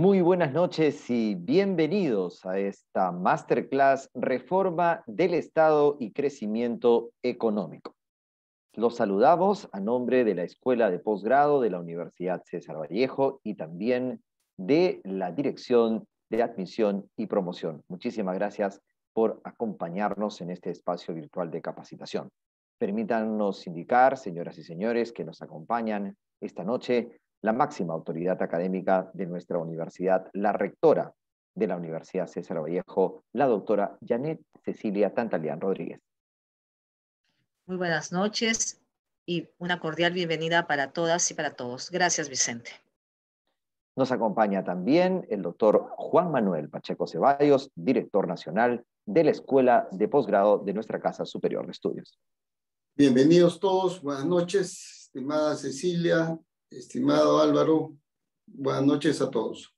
Muy buenas noches y bienvenidos a esta masterclass Reforma del Estado y Crecimiento Económico. Los saludamos a nombre de la Escuela de Posgrado de la Universidad César Vallejo y también de la Dirección de Admisión y Promoción. Muchísimas gracias por acompañarnos en este espacio virtual de capacitación. Permítanos indicar, señoras y señores, que nos acompañan esta noche la máxima autoridad académica de nuestra universidad, la rectora de la Universidad César Vallejo, la doctora Janet Cecilia Tantalian Rodríguez. Muy buenas noches y una cordial bienvenida para todas y para todos. Gracias, Vicente. Nos acompaña también el doctor Juan Manuel Pacheco Ceballos, director nacional de la Escuela de Posgrado de nuestra Casa Superior de Estudios. Bienvenidos todos, buenas noches, estimada Cecilia, Estimado Álvaro, buenas noches a todos.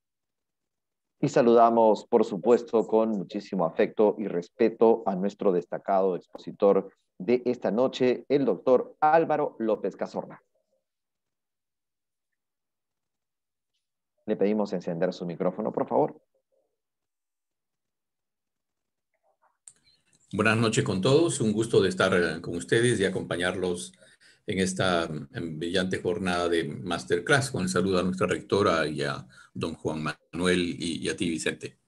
Y saludamos, por supuesto, con muchísimo afecto y respeto a nuestro destacado expositor de esta noche, el doctor Álvaro López Cazorna. Le pedimos encender su micrófono, por favor. Buenas noches con todos, un gusto de estar eh, con ustedes y acompañarlos en esta brillante jornada de masterclass. Con el saludo a nuestra rectora y a don Juan Manuel y, a ti, Vicente.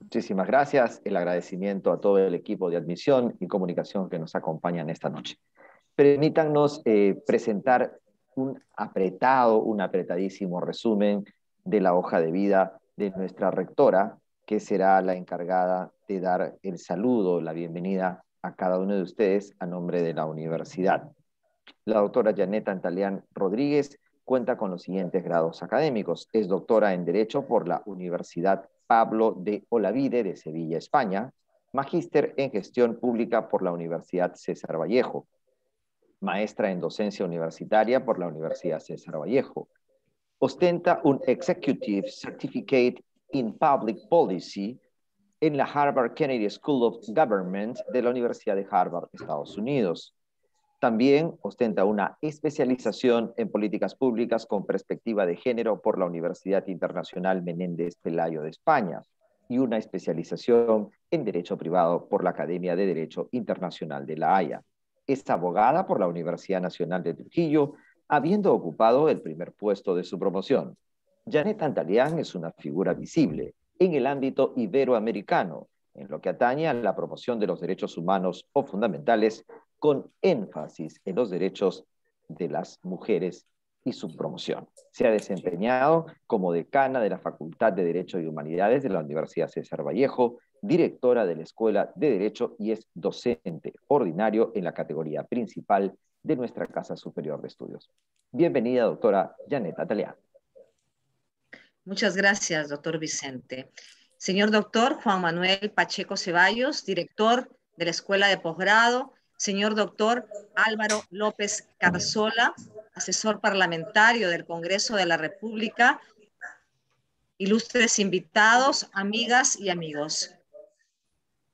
Muchísimas gracias. El agradecimiento a todo el equipo de admisión y comunicación que nos acompañan esta noche. Permítannos eh, presentar un apretado, un apretadísimo resumen de la hoja de vida de nuestra rectora, que será la encargada de dar el saludo, la bienvenida a cada uno de ustedes a nombre de la universidad. La doctora Janeta Antalián Rodríguez cuenta con los siguientes grados académicos. Es doctora en Derecho por la Universidad Pablo de Olavide de Sevilla, España. Magíster en Gestión Pública por la Universidad César Vallejo. Maestra en Docencia Universitaria por la Universidad César Vallejo. Ostenta un Executive Certificate in Public Policy en la Harvard Kennedy School of Government de la Universidad de Harvard, Estados Unidos. También ostenta una especialización en políticas públicas con perspectiva de género por la Universidad Internacional Menéndez Pelayo de España y una especialización en Derecho Privado por la Academia de Derecho Internacional de La Haya. Es abogada por la Universidad Nacional de Trujillo, habiendo ocupado el primer puesto de su promoción. Janet Antalián es una figura visible en el ámbito iberoamericano, en lo que atañe a la promoción de los derechos humanos o fundamentales con énfasis en los derechos de las mujeres y su promoción. Se ha desempeñado como decana de la Facultad de Derecho y Humanidades de la Universidad César Vallejo, directora de la Escuela de Derecho y es docente ordinario en la categoría principal de nuestra Casa Superior de Estudios. Bienvenida, doctora Janeta Atalea. Muchas gracias, doctor Vicente. Señor doctor Juan Manuel Pacheco Ceballos, director de la Escuela de Posgrado señor doctor Álvaro López Carzola, asesor parlamentario del Congreso de la República, ilustres invitados, amigas y amigos.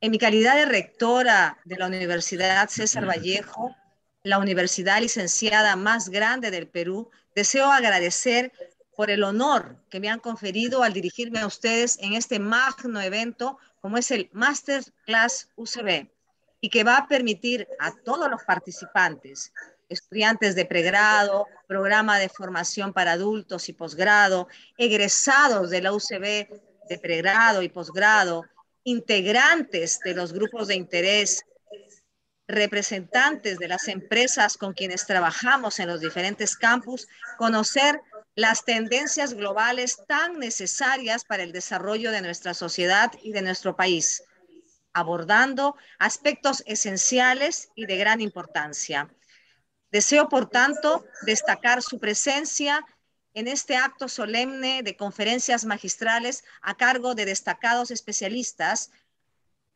En mi calidad de rectora de la Universidad César Vallejo, la universidad licenciada más grande del Perú, deseo agradecer por el honor que me han conferido al dirigirme a ustedes en este magno evento como es el Masterclass UCB y que va a permitir a todos los participantes, estudiantes de pregrado, programa de formación para adultos y posgrado, egresados de la UCB de pregrado y posgrado, integrantes de los grupos de interés, representantes de las empresas con quienes trabajamos en los diferentes campus, conocer las tendencias globales tan necesarias para el desarrollo de nuestra sociedad y de nuestro país abordando aspectos esenciales y de gran importancia. Deseo, por tanto, destacar su presencia en este acto solemne de conferencias magistrales a cargo de destacados especialistas.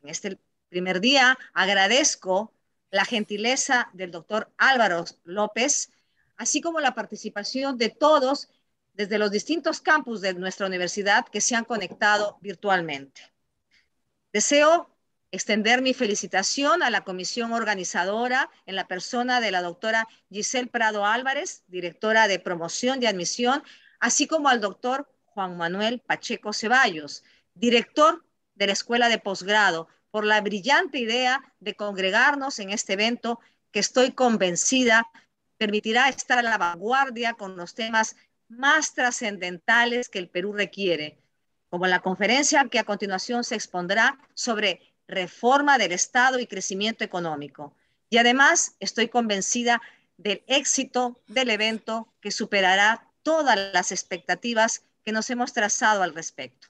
En este primer día agradezco la gentileza del doctor Álvaro López, así como la participación de todos desde los distintos campus de nuestra universidad que se han conectado virtualmente. Deseo extender mi felicitación a la comisión organizadora en la persona de la doctora Giselle Prado Álvarez, directora de promoción de admisión, así como al doctor Juan Manuel Pacheco Ceballos, director de la Escuela de Posgrado, por la brillante idea de congregarnos en este evento que estoy convencida permitirá estar a la vanguardia con los temas más trascendentales que el Perú requiere, como la conferencia que a continuación se expondrá sobre reforma del Estado y crecimiento económico. Y además estoy convencida del éxito del evento que superará todas las expectativas que nos hemos trazado al respecto.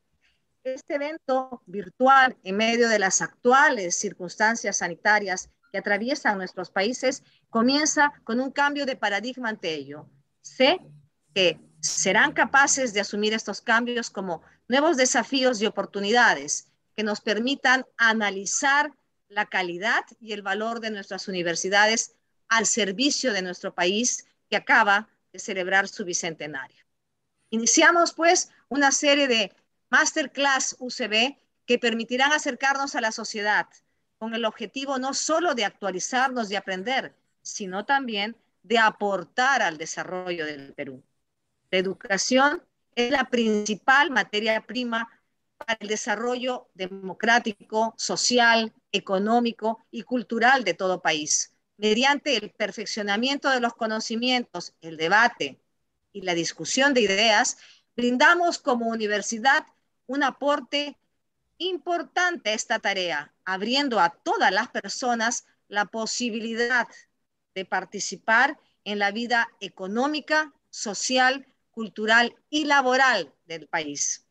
Este evento virtual, en medio de las actuales circunstancias sanitarias que atraviesan nuestros países, comienza con un cambio de paradigma ante ello. Sé que serán capaces de asumir estos cambios como nuevos desafíos y oportunidades que nos permitan analizar la calidad y el valor de nuestras universidades al servicio de nuestro país que acaba de celebrar su bicentenario. Iniciamos pues una serie de masterclass UCB que permitirán acercarnos a la sociedad con el objetivo no solo de actualizarnos y aprender, sino también de aportar al desarrollo del Perú. La educación es la principal materia prima para el desarrollo democrático, social, económico y cultural de todo país, mediante el perfeccionamiento de los conocimientos, el debate y la discusión de ideas, brindamos como universidad un aporte importante a esta tarea, abriendo a todas las personas la posibilidad de participar en la vida económica, social, cultural y laboral del país.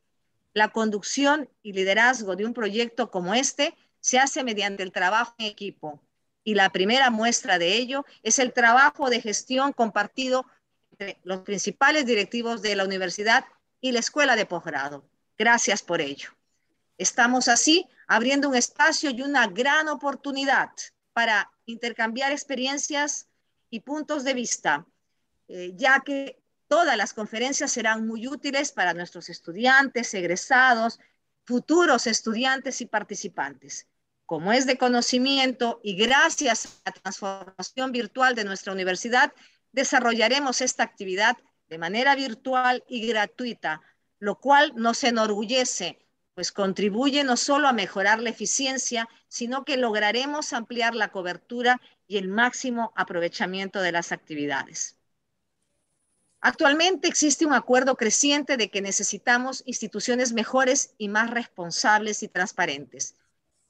La conducción y liderazgo de un proyecto como este se hace mediante el trabajo en equipo. Y la primera muestra de ello es el trabajo de gestión compartido entre los principales directivos de la universidad y la escuela de posgrado. Gracias por ello. Estamos así abriendo un espacio y una gran oportunidad para intercambiar experiencias y puntos de vista, eh, ya que Todas las conferencias serán muy útiles para nuestros estudiantes, egresados, futuros estudiantes y participantes. Como es de conocimiento y gracias a la transformación virtual de nuestra universidad, desarrollaremos esta actividad de manera virtual y gratuita, lo cual nos enorgullece, pues contribuye no solo a mejorar la eficiencia, sino que lograremos ampliar la cobertura y el máximo aprovechamiento de las actividades. Actualmente existe un acuerdo creciente de que necesitamos instituciones mejores y más responsables y transparentes.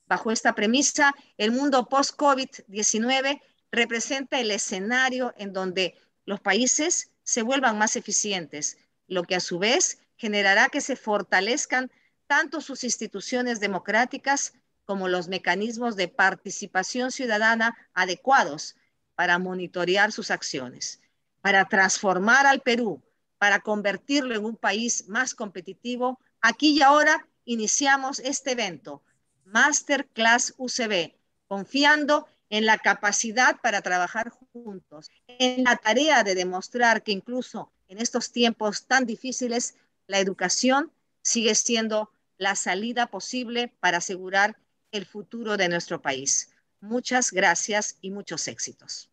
Bajo esta premisa, el mundo post-COVID-19 representa el escenario en donde los países se vuelvan más eficientes, lo que a su vez generará que se fortalezcan tanto sus instituciones democráticas como los mecanismos de participación ciudadana adecuados para monitorear sus acciones para transformar al Perú, para convertirlo en un país más competitivo, aquí y ahora iniciamos este evento, Masterclass UCB, confiando en la capacidad para trabajar juntos, en la tarea de demostrar que incluso en estos tiempos tan difíciles, la educación sigue siendo la salida posible para asegurar el futuro de nuestro país. Muchas gracias y muchos éxitos.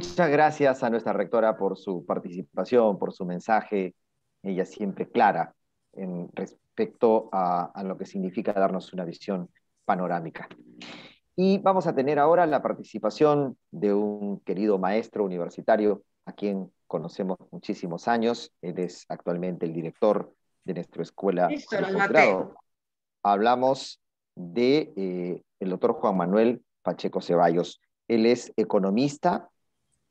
Muchas gracias a nuestra rectora por su participación, por su mensaje, ella siempre clara en respecto a, lo que significa darnos una visión panorámica. Y vamos a tener ahora la participación de un querido maestro universitario a quien conocemos muchísimos años. Él es actualmente el director de nuestra escuela de Hablamos de eh, el doctor Juan Manuel Pacheco Ceballos. Él es economista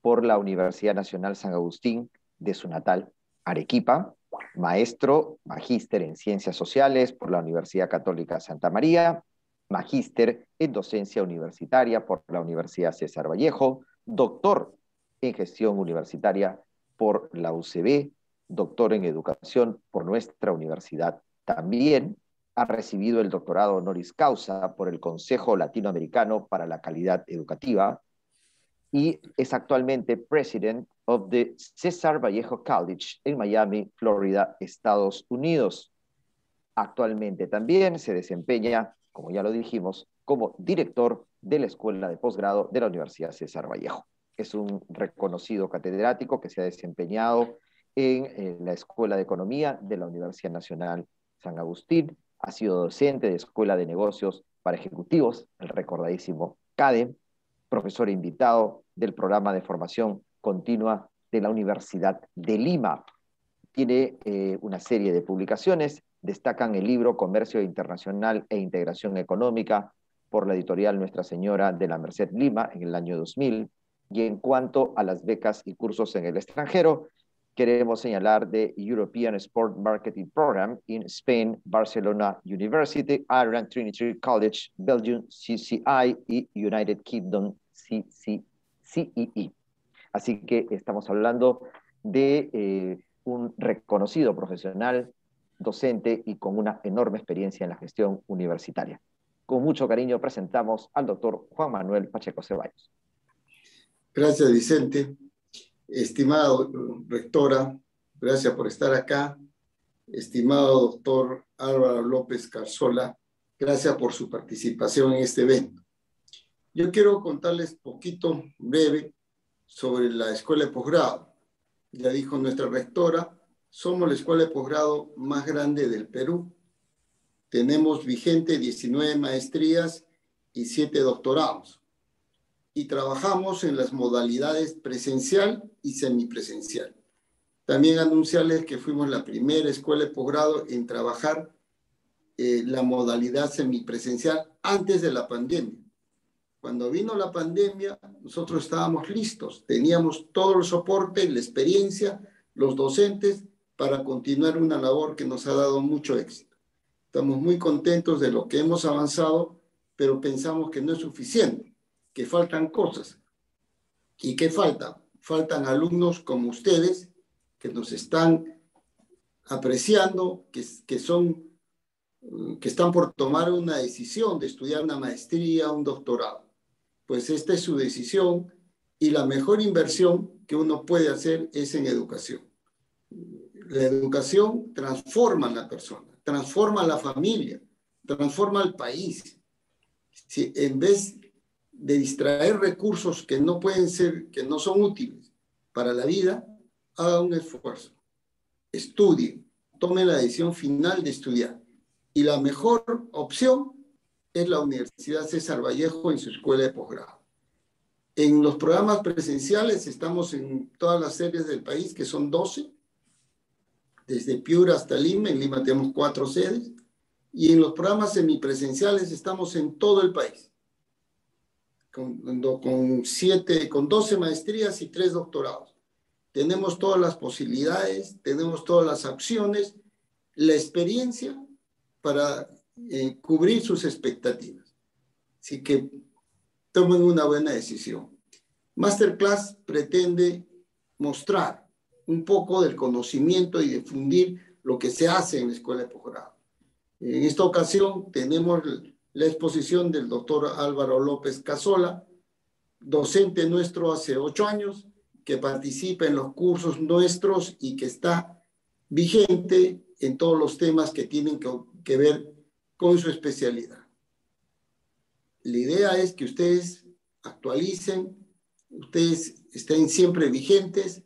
por la Universidad Nacional San Agustín de su natal Arequipa, maestro, magíster en Ciencias Sociales por la Universidad Católica Santa María, magíster en Docencia Universitaria por la Universidad César Vallejo, doctor en Gestión Universitaria por la UCB, doctor en Educación por nuestra universidad también, ha recibido el doctorado honoris causa por el Consejo Latinoamericano para la Calidad Educativa, y es actualmente president of the César Vallejo College en Miami, Florida, Estados Unidos. Actualmente también se desempeña, como ya lo dijimos, como director de la Escuela de Posgrado de la Universidad César Vallejo. Es un reconocido catedrático que se ha desempeñado en, eh, la Escuela de Economía de la Universidad Nacional San Agustín. Ha sido docente de Escuela de Negocios para Ejecutivos, el recordadísimo CADE, profesor e invitado del programa de formación continua de la Universidad de Lima. Tiene eh, una serie de publicaciones, destacan el libro Comercio Internacional e Integración Económica por la editorial Nuestra Señora de la Merced Lima en el año 2000 y en cuanto a las becas y cursos en el extranjero, queremos señalar de European Sport Marketing Program in Spain, Barcelona University, Ireland Trinity College, Belgium CCI y United Kingdom CCE. E. Así que estamos hablando de eh, un reconocido profesional, docente y con una enorme experiencia en la gestión universitaria. Con mucho cariño presentamos al doctor Juan Manuel Pacheco Ceballos. Gracias, Vicente. Estimada rectora, gracias por estar acá. Estimado doctor Álvaro López Carzola, gracias por su participación en este evento. Yo quiero contarles poquito, breve, sobre la escuela de posgrado. Ya dijo nuestra rectora, somos la escuela de posgrado más grande del Perú. Tenemos vigente 19 maestrías y 7 doctorados y trabajamos en las modalidades presencial y semipresencial. También anunciarles que fuimos la primera escuela de posgrado en trabajar eh, la modalidad semipresencial antes de la pandemia. Cuando vino la pandemia, nosotros estábamos listos, teníamos todo el soporte, la experiencia, los docentes, para continuar una labor que nos ha dado mucho éxito. Estamos muy contentos de lo que hemos avanzado, pero pensamos que no es suficiente que faltan cosas. ¿Y qué falta? Faltan alumnos como ustedes que nos están apreciando, que, que son que están por tomar una decisión de estudiar una maestría, un doctorado. Pues esta es su decisión y la mejor inversión que uno puede hacer es en educación. La educación transforma a la persona, transforma a la familia, transforma al país. Si en vez de distraer recursos que no pueden ser, que no son útiles para la vida, haga un esfuerzo. Estudie, tome la decisión final de estudiar. Y la mejor opción es la Universidad César Vallejo en su escuela de posgrado. En los programas presenciales estamos en todas las sedes del país, que son 12, desde Piura hasta Lima. En Lima tenemos cuatro sedes. Y en los programas semipresenciales estamos en todo el país con, con, siete, con 12 maestrías y tres doctorados. Tenemos todas las posibilidades, tenemos todas las acciones, la experiencia para eh, cubrir sus expectativas. Así que tomen una buena decisión. Masterclass pretende mostrar un poco del conocimiento y difundir lo que se hace en la escuela de posgrado. En esta ocasión tenemos la exposición del doctor Álvaro López Casola, docente nuestro hace ocho años, que participa en los cursos nuestros y que está vigente en todos los temas que tienen que, ver con su especialidad. La idea es que ustedes actualicen, ustedes estén siempre vigentes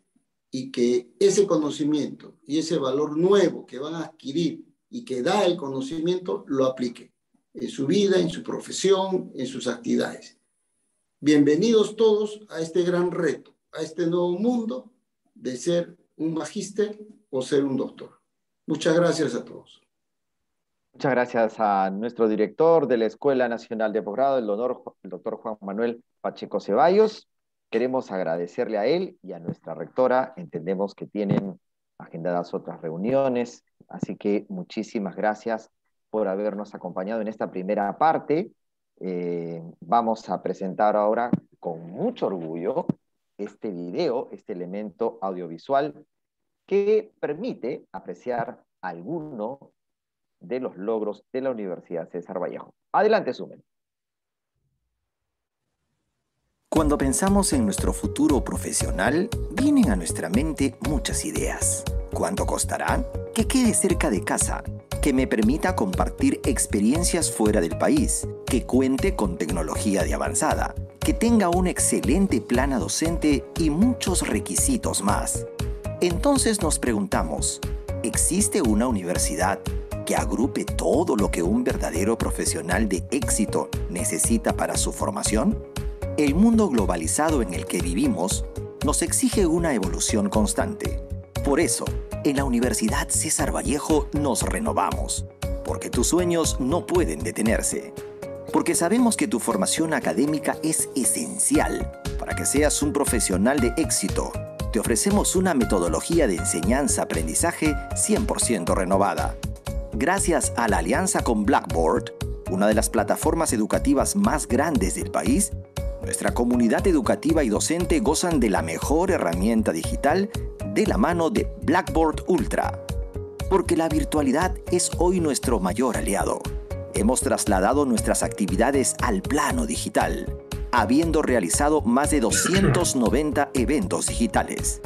y que ese conocimiento y ese valor nuevo que van a adquirir y que da el conocimiento lo apliquen en su vida, en su profesión, en sus actividades. Bienvenidos todos a este gran reto, a este nuevo mundo de ser un magíster o ser un doctor. Muchas gracias a todos. Muchas gracias a nuestro director de la Escuela Nacional de Posgrado, el, honor, el doctor Juan Manuel Pacheco Ceballos. Queremos agradecerle a él y a nuestra rectora. Entendemos que tienen agendadas otras reuniones, así que muchísimas gracias por habernos acompañado en esta primera parte. Eh, vamos a presentar ahora con mucho orgullo este video, este elemento audiovisual que permite apreciar alguno de los logros de la Universidad César Vallejo. Adelante, sumen. Cuando pensamos en nuestro futuro profesional, vienen a nuestra mente muchas ideas. ¿Cuánto costará? ¿Que quede cerca de casa? que me permita compartir experiencias fuera del país, que cuente con tecnología de avanzada, que tenga un excelente plana docente y muchos requisitos más. Entonces nos preguntamos, ¿existe una universidad que agrupe todo lo que un verdadero profesional de éxito necesita para su formación? El mundo globalizado en el que vivimos nos exige una evolución constante. Por eso, en la Universidad César Vallejo nos renovamos, porque tus sueños no pueden detenerse, porque sabemos que tu formación académica es esencial para que seas un profesional de éxito. Te ofrecemos una metodología de enseñanza-aprendizaje 100% renovada. Gracias a la alianza con Blackboard, una de las plataformas educativas más grandes del país, nuestra comunidad educativa y docente gozan de la mejor herramienta digital de la mano de Blackboard Ultra, porque la virtualidad es hoy nuestro mayor aliado. Hemos trasladado nuestras actividades al plano digital, habiendo realizado más de 290 eventos digitales.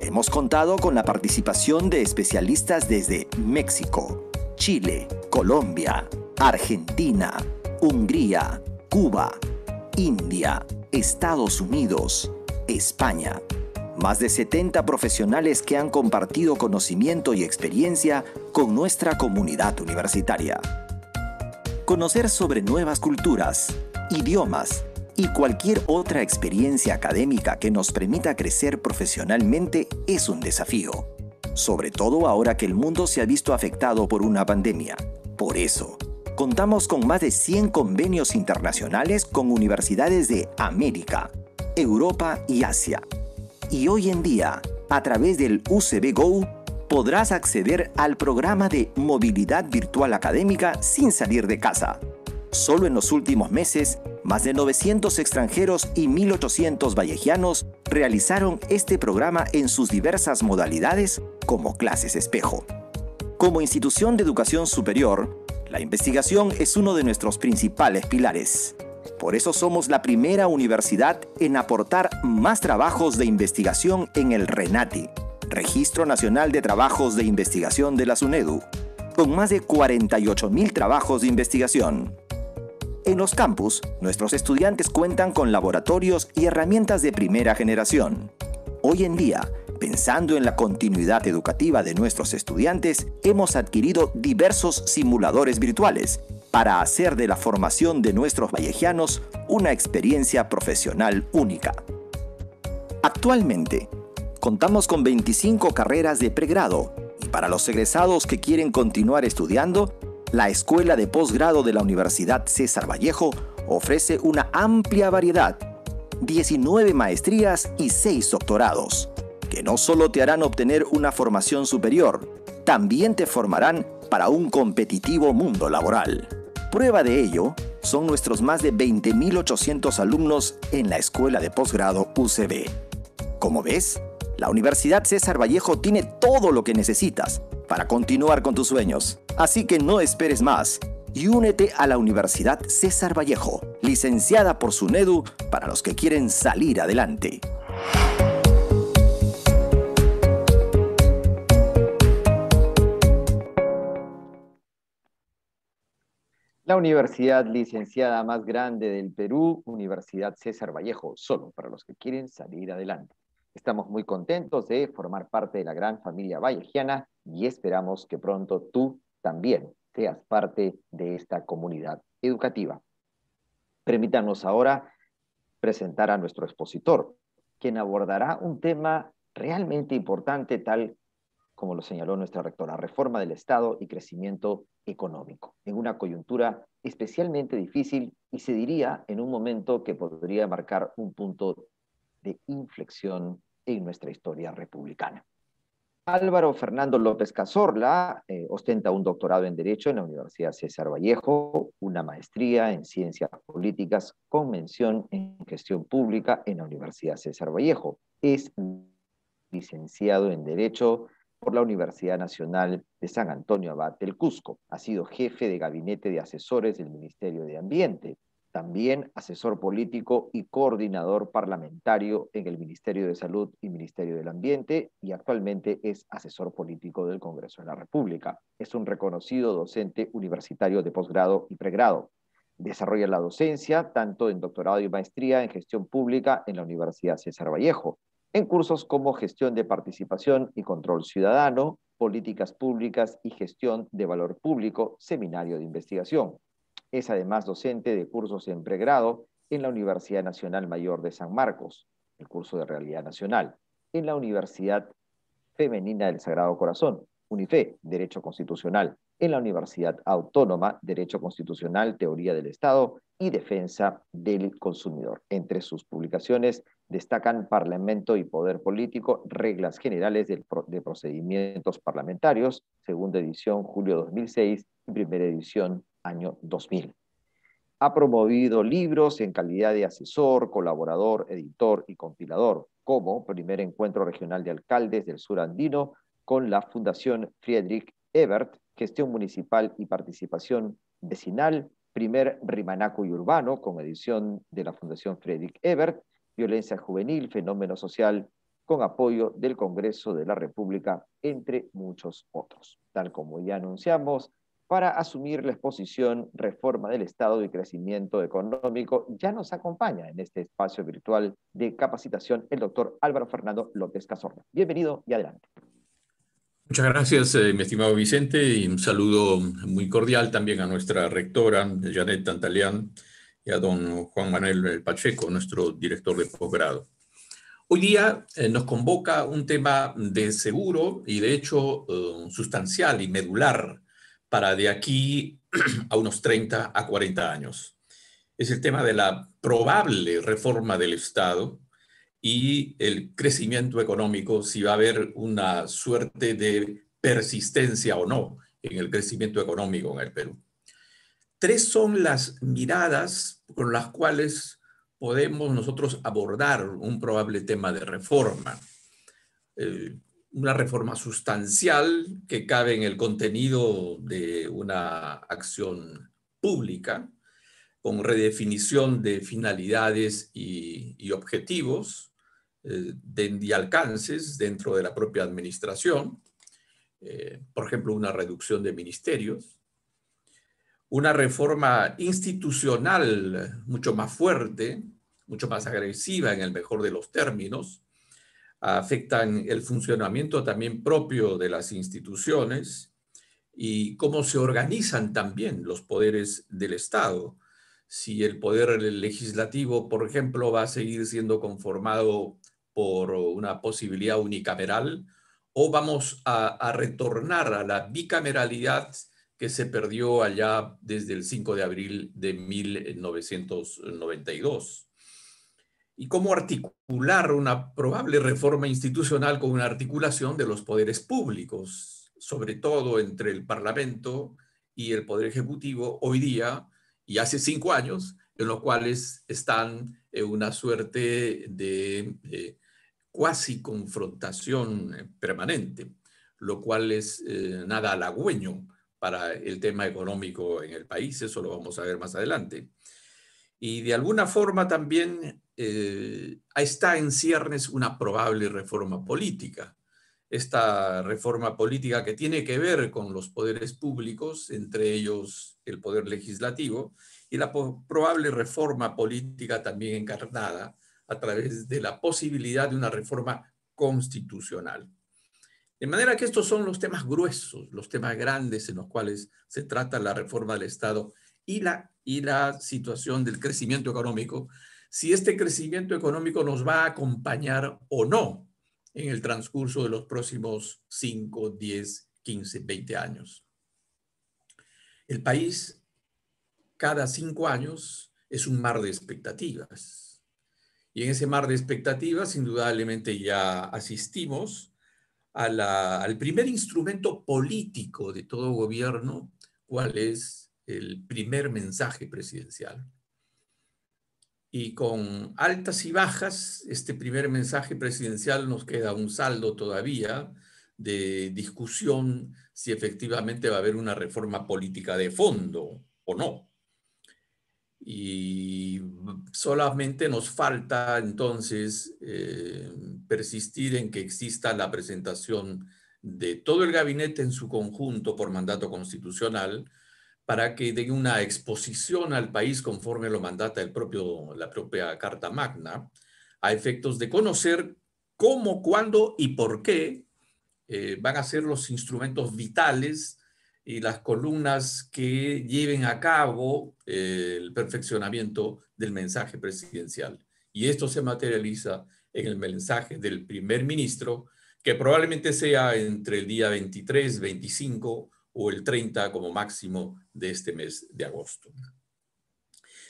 Hemos contado con la participación de especialistas desde México, Chile, Colombia, Argentina, Hungría, Cuba, India, Estados Unidos, España. Más de 70 profesionales que han compartido conocimiento y experiencia con nuestra comunidad universitaria. Conocer sobre nuevas culturas, idiomas y cualquier otra experiencia académica que nos permita crecer profesionalmente es un desafío, sobre todo ahora que el mundo se ha visto afectado por una pandemia. Por eso, contamos con más de 100 convenios internacionales con universidades de América, Europa y Asia. Y hoy en día, a través del UCB Go, podrás acceder al programa de movilidad virtual académica sin salir de casa. Solo en los últimos meses, más de 900 extranjeros y 1.800 vallejianos realizaron este programa en sus diversas modalidades como clases espejo. Como institución de educación superior, la investigación es uno de nuestros principales pilares. Por eso somos la primera universidad en aportar más trabajos de investigación en el RENATI, Registro Nacional de Trabajos de Investigación de la SUNEDU, con más de 48.000 trabajos de investigación. En los campus, nuestros estudiantes cuentan con laboratorios y herramientas de primera generación. Hoy en día, Pensando en la continuidad educativa de nuestros estudiantes, hemos adquirido diversos simuladores virtuales para hacer de la formación de nuestros vallejianos una experiencia profesional única. Actualmente, contamos con 25 carreras de pregrado y para los egresados que quieren continuar estudiando, la Escuela de Posgrado de la Universidad César Vallejo ofrece una amplia variedad, 19 maestrías y 6 doctorados que no solo te harán obtener una formación superior, también te formarán para un competitivo mundo laboral. Prueba de ello son nuestros más de 20.800 alumnos en la Escuela de Posgrado UCB. Como ves, la Universidad César Vallejo tiene todo lo que necesitas para continuar con tus sueños. Así que no esperes más y únete a la Universidad César Vallejo, licenciada por SUNEDU para los que quieren salir adelante. la universidad licenciada más grande del Perú, Universidad César Vallejo, solo para los que quieren salir adelante. Estamos muy contentos de formar parte de la gran familia vallejiana y esperamos que pronto tú también seas parte de esta comunidad educativa. Permítanos ahora presentar a nuestro expositor, quien abordará un tema realmente importante tal como lo señaló nuestra rectora, reforma del Estado y crecimiento económico, en una coyuntura especialmente difícil y se diría en un momento que podría marcar un punto de inflexión en nuestra historia republicana. Álvaro Fernando López Cazorla eh, ostenta un doctorado en Derecho en la Universidad César Vallejo, una maestría en Ciencias Políticas con mención en Gestión Pública en la Universidad César Vallejo. Es licenciado en Derecho por la Universidad Nacional de San Antonio Abad del Cusco. Ha sido jefe de gabinete de asesores del Ministerio de Ambiente, también asesor político y coordinador parlamentario en el Ministerio de Salud y Ministerio del Ambiente y actualmente es asesor político del Congreso de la República. Es un reconocido docente universitario de posgrado y pregrado. Desarrolla la docencia tanto en doctorado y maestría en gestión pública en la Universidad César Vallejo en cursos como gestión de participación y control ciudadano, políticas públicas y gestión de valor público, seminario de investigación. Es además docente de cursos en pregrado en la Universidad Nacional Mayor de San Marcos, el curso de Realidad Nacional, en la Universidad Femenina del Sagrado Corazón, UNIFE, Derecho Constitucional, en la Universidad Autónoma, Derecho Constitucional, Teoría del Estado y Defensa del Consumidor. Entre sus publicaciones destacan Parlamento y Poder Político, Reglas Generales de, Procedimientos Parlamentarios, segunda edición, julio 2006, y primera edición, año 2000. Ha promovido libros en calidad de asesor, colaborador, editor y compilador, como Primer Encuentro Regional de Alcaldes del Sur Andino con la Fundación Friedrich Ebert, Gestión Municipal y Participación Vecinal, Primer Rimanaco y Urbano, con edición de la Fundación Friedrich Ebert, violencia juvenil, fenómeno social, con apoyo del Congreso de la República, entre muchos otros. Tal como ya anunciamos, para asumir la exposición Reforma del Estado y Crecimiento Económico, ya nos acompaña en este espacio virtual de capacitación el doctor Álvaro Fernando López Casorna. Bienvenido y adelante. Muchas gracias, eh, mi estimado Vicente, y un saludo muy cordial también a nuestra rectora, Janet Tantaleán, a don Juan Manuel Pacheco, nuestro director de posgrado. Hoy día eh, nos convoca un tema de seguro y de hecho eh, sustancial y medular para de aquí a unos 30 a 40 años. Es el tema de la probable reforma del Estado y el crecimiento económico, si va a haber una suerte de persistencia o no en el crecimiento económico en el Perú. Tres son las miradas con las cuales podemos nosotros abordar un probable tema de reforma. Eh, una reforma sustancial que cabe en el contenido de una acción pública, con redefinición de finalidades y, objetivos eh, de, alcances dentro de la propia administración, eh, por ejemplo, una reducción de ministerios, una reforma institucional mucho más fuerte, mucho más agresiva en el mejor de los términos, afectan el funcionamiento también propio de las instituciones y cómo se organizan también los poderes del Estado. Si el poder legislativo, por ejemplo, va a seguir siendo conformado por una posibilidad unicameral o vamos a, a retornar a la bicameralidad que se perdió allá desde el 5 de abril de 1992. Y cómo articular una probable reforma institucional con una articulación de los poderes públicos, sobre todo entre el Parlamento y el Poder Ejecutivo hoy día y hace cinco años, en los cuales están en una suerte de eh, cuasi confrontación eh, permanente, lo cual es eh, nada halagüeño para el tema económico en el país, eso lo vamos a ver más adelante. Y de alguna forma también eh, está en ciernes una probable reforma política. Esta reforma política que tiene que ver con los poderes públicos, entre ellos el poder legislativo, y la probable reforma política también encarnada a través de la posibilidad de una reforma constitucional. De manera que estos son los temas gruesos, los temas grandes en los cuales se trata la reforma del Estado y la, situación del crecimiento económico, si este crecimiento económico nos va a acompañar o no en el transcurso de los próximos 5, 10, 15, 20 años. El país cada cinco años es un mar de expectativas. Y en ese mar de expectativas, indudablemente ya asistimos al primer instrumento político de todo gobierno, cuál es el primer mensaje presidencial. Y con altas y bajas, este primer mensaje presidencial nos queda un saldo todavía de discusión si efectivamente va a haber una reforma política de fondo o no. Y solamente nos falta entonces eh, persistir en que exista la presentación de todo el gabinete en su conjunto por mandato constitucional para que den una exposición al país conforme lo mandata la propia Carta Magna, a efectos de conocer cómo, cuándo y por qué eh, van a ser los instrumentos vitales y las columnas que lleven a cabo el perfeccionamiento del mensaje presidencial. Y esto se materializa en el mensaje del primer ministro, que probablemente sea entre el día 23, 25 o el 30 como máximo de este mes de agosto.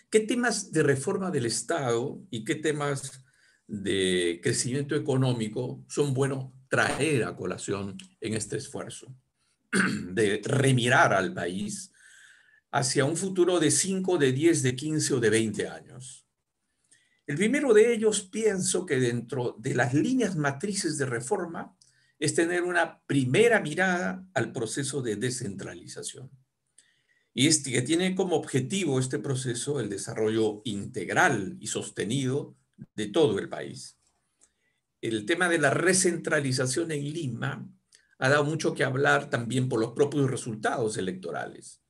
¿Qué temas de reforma del Estado y qué temas de crecimiento económico son buenos traer a colación en este esfuerzo? de remirar al país hacia un futuro de 5, de 10, de 15 o de 20 años. El primero de ellos pienso que dentro de las líneas matrices de reforma es tener una primera mirada al proceso de descentralización. Y este, que tiene como objetivo este proceso el desarrollo integral y sostenido de todo el país. El tema de la recentralización en Lima ha dado mucho que hablar también por los propios resultados electorales.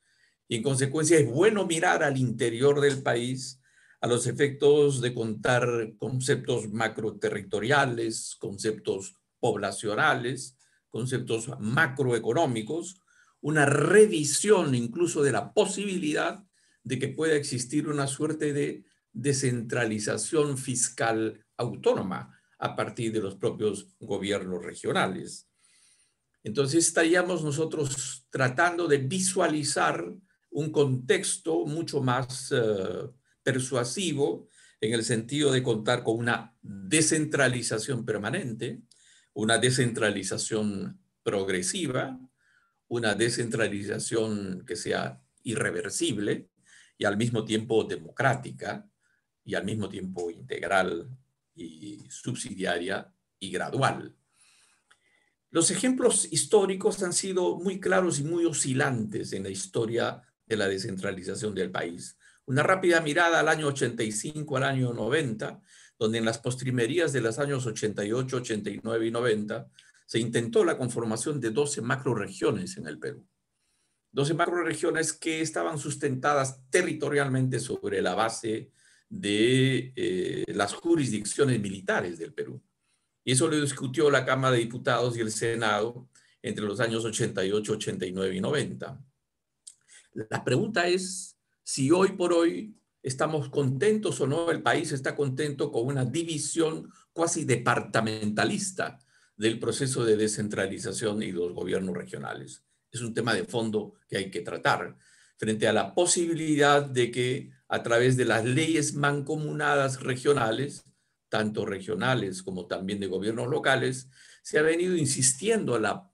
Y en consecuencia es bueno mirar al interior del país a los efectos de contar conceptos macroterritoriales, conceptos poblacionales, conceptos macroeconómicos, una revisión incluso de la posibilidad de que pueda existir una suerte de descentralización fiscal autónoma a partir de los propios gobiernos regionales. Entonces estaríamos nosotros tratando de visualizar un contexto mucho más eh, persuasivo en el sentido de contar con una descentralización permanente, una descentralización progresiva, una descentralización que sea irreversible y al mismo tiempo democrática y al mismo tiempo integral y subsidiaria y gradual. Los ejemplos históricos han sido muy claros y muy oscilantes en la historia de la descentralización del país. Una rápida mirada al año 85, al año 90, donde en las postrimerías de los años 88, 89 y 90 se intentó la conformación de 12 macroregiones en el Perú. 12 macroregiones que estaban sustentadas territorialmente sobre la base de eh, las jurisdicciones militares del Perú. Y eso lo discutió la Cámara de Diputados y el Senado entre los años 88, 89 y 90. La pregunta es si hoy por hoy estamos contentos o no, el país está contento con una división cuasi departamentalista del proceso de descentralización y los gobiernos regionales. Es un tema de fondo que hay que tratar frente a la posibilidad de que a través de las leyes mancomunadas regionales tanto regionales como también de gobiernos locales, se ha venido insistiendo a la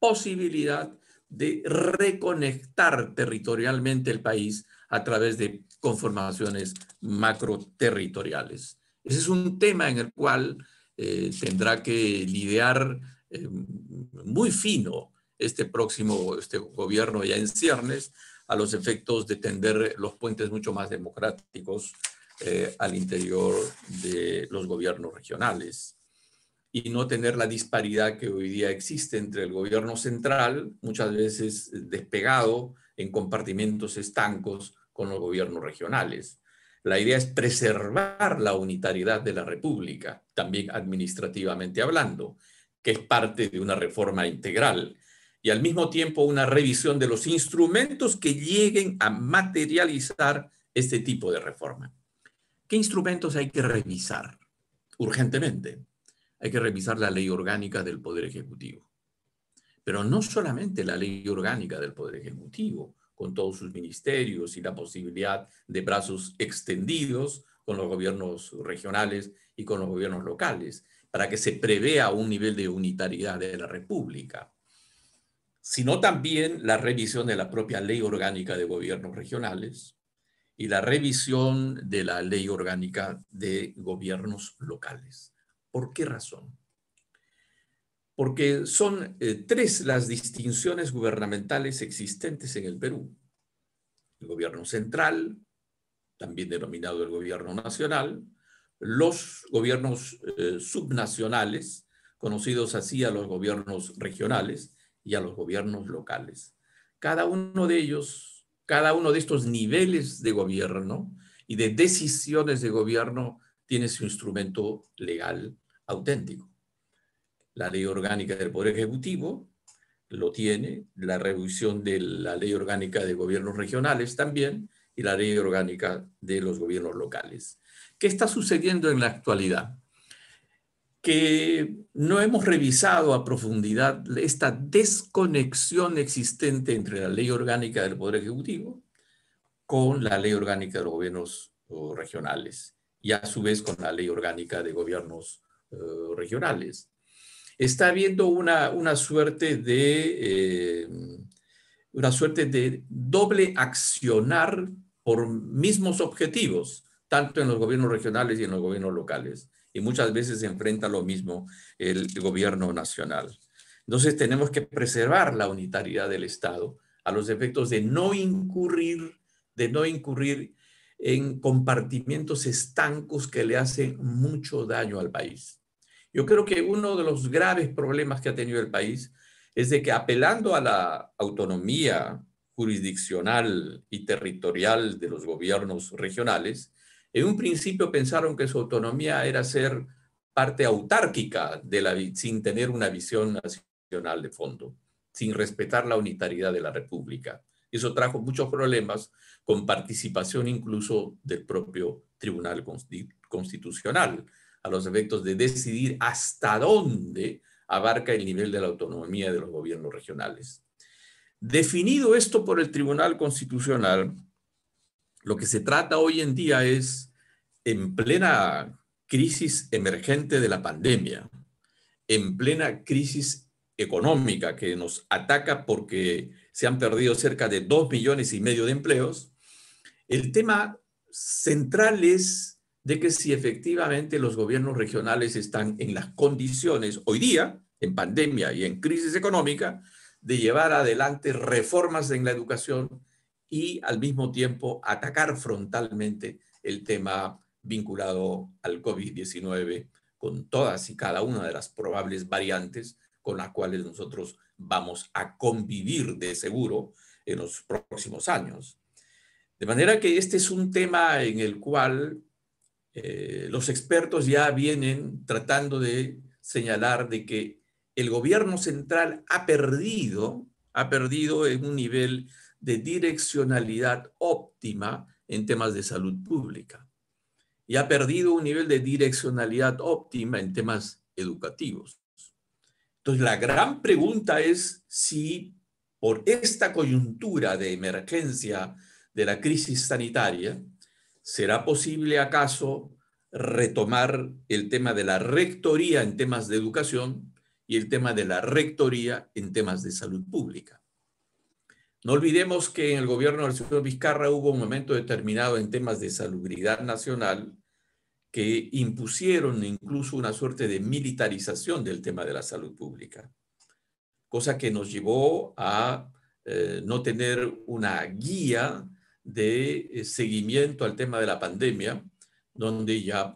posibilidad de reconectar territorialmente el país a través de conformaciones macroterritoriales. Ese es un tema en el cual eh, tendrá que lidiar eh, muy fino este próximo este gobierno ya en ciernes a los efectos de tender los puentes mucho más democráticos eh, al interior de los gobiernos regionales y no tener la disparidad que hoy día existe entre el gobierno central, muchas veces despegado en compartimentos estancos con los gobiernos regionales. La idea es preservar la unitariedad de la República, también administrativamente hablando, que es parte de una reforma integral y al mismo tiempo una revisión de los instrumentos que lleguen a materializar este tipo de reforma. ¿Qué instrumentos hay que revisar urgentemente? Hay que revisar la ley orgánica del Poder Ejecutivo. Pero no solamente la ley orgánica del Poder Ejecutivo, con todos sus ministerios y la posibilidad de brazos extendidos con los gobiernos regionales y con los gobiernos locales, para que se prevea un nivel de unitariedad de la República, sino también la revisión de la propia ley orgánica de gobiernos regionales, y la revisión de la ley orgánica de gobiernos locales. ¿Por qué razón? Porque son eh, tres las distinciones gubernamentales existentes en el Perú. El gobierno central, también denominado el gobierno nacional, los gobiernos eh, subnacionales, conocidos así a los gobiernos regionales y a los gobiernos locales. Cada uno de ellos cada uno de estos niveles de gobierno y de decisiones de gobierno tiene su instrumento legal auténtico. La ley orgánica del Poder Ejecutivo lo tiene, la revisión de la ley orgánica de gobiernos regionales también y la ley orgánica de los gobiernos locales. ¿Qué está sucediendo en la actualidad? que no hemos revisado a profundidad esta desconexión existente entre la ley orgánica del Poder Ejecutivo con la ley orgánica de los gobiernos eh, regionales y a su vez con la ley orgánica de gobiernos eh, regionales. Está habiendo una, suerte de... Eh, una suerte de doble accionar por mismos objetivos, tanto en los gobiernos regionales y en los gobiernos locales y muchas veces se enfrenta lo mismo el gobierno nacional. Entonces tenemos que preservar la unitariedad del Estado a los efectos de no incurrir, de no incurrir en compartimientos estancos que le hacen mucho daño al país. Yo creo que uno de los graves problemas que ha tenido el país es de que apelando a la autonomía jurisdiccional y territorial de los gobiernos regionales, en un principio pensaron que su autonomía era ser parte autárquica de la, sin tener una visión nacional de fondo, sin respetar la unitariedad de la República. Eso trajo muchos problemas con participación incluso del propio Tribunal Constitucional, a los efectos de decidir hasta dónde abarca el nivel de la autonomía de los gobiernos regionales. Definido esto por el Tribunal Constitucional, lo que se trata hoy en día es, en plena crisis emergente de la pandemia, en plena crisis económica que nos ataca porque se han perdido cerca de dos millones y medio de empleos, el tema central es de que si efectivamente los gobiernos regionales están en las condiciones hoy día, en pandemia y en crisis económica, de llevar adelante reformas en la educación y al mismo tiempo atacar frontalmente el tema vinculado al COVID-19 con todas y cada una de las probables variantes con las cuales nosotros vamos a convivir de seguro en los próximos años. De manera que este es un tema en el cual eh, los expertos ya vienen tratando de señalar de que el gobierno central ha perdido, ha perdido en un nivel de direccionalidad óptima en temas de salud pública y ha perdido un nivel de direccionalidad óptima en temas educativos. Entonces, la gran pregunta es si por esta coyuntura de emergencia de la crisis sanitaria, ¿será posible acaso retomar el tema de la rectoría en temas de educación y el tema de la rectoría en temas de salud pública? No olvidemos que en el gobierno del señor Vizcarra hubo un momento determinado en temas de salubridad nacional que impusieron incluso una suerte de militarización del tema de la salud pública, cosa que nos llevó a eh, no tener una guía de eh, seguimiento al tema de la pandemia, donde ya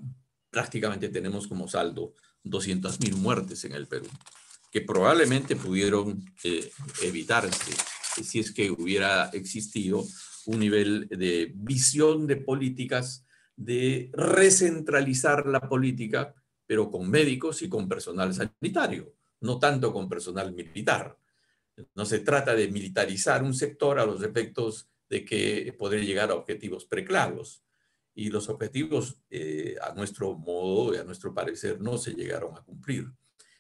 prácticamente tenemos como saldo 200.000 muertes en el Perú, que probablemente pudieron eh, evitarse si es que hubiera existido un nivel de visión de políticas, de recentralizar la política, pero con médicos y con personal sanitario, no tanto con personal militar. No se trata de militarizar un sector a los efectos de que podría llegar a objetivos preclaros. Y los objetivos, eh, a nuestro modo y a nuestro parecer, no se llegaron a cumplir.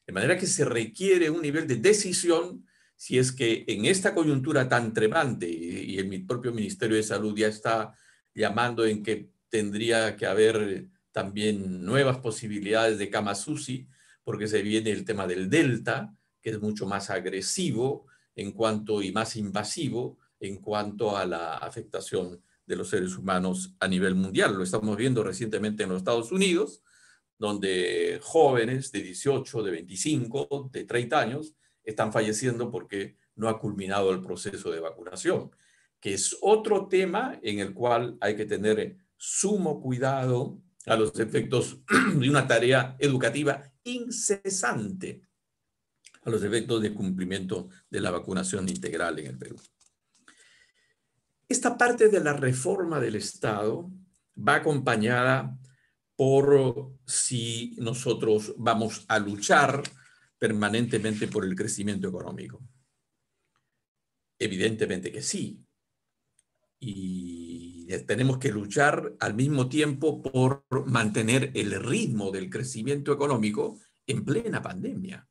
De manera que se requiere un nivel de decisión si es que en esta coyuntura tan tremante, y, en mi propio Ministerio de Salud ya está llamando en que tendría que haber también nuevas posibilidades de cama SUSI, porque se viene el tema del Delta, que es mucho más agresivo en cuanto y más invasivo en cuanto a la afectación de los seres humanos a nivel mundial. Lo estamos viendo recientemente en los Estados Unidos, donde jóvenes de 18, de 25, de 30 años están falleciendo porque no ha culminado el proceso de vacunación, que es otro tema en el cual hay que tener sumo cuidado a los efectos de una tarea educativa incesante, a los efectos de cumplimiento de la vacunación integral en el Perú. Esta parte de la reforma del Estado va acompañada por si nosotros vamos a luchar permanentemente por el crecimiento económico. Evidentemente que sí. Y tenemos que luchar al mismo tiempo por mantener el ritmo del crecimiento económico en plena pandemia.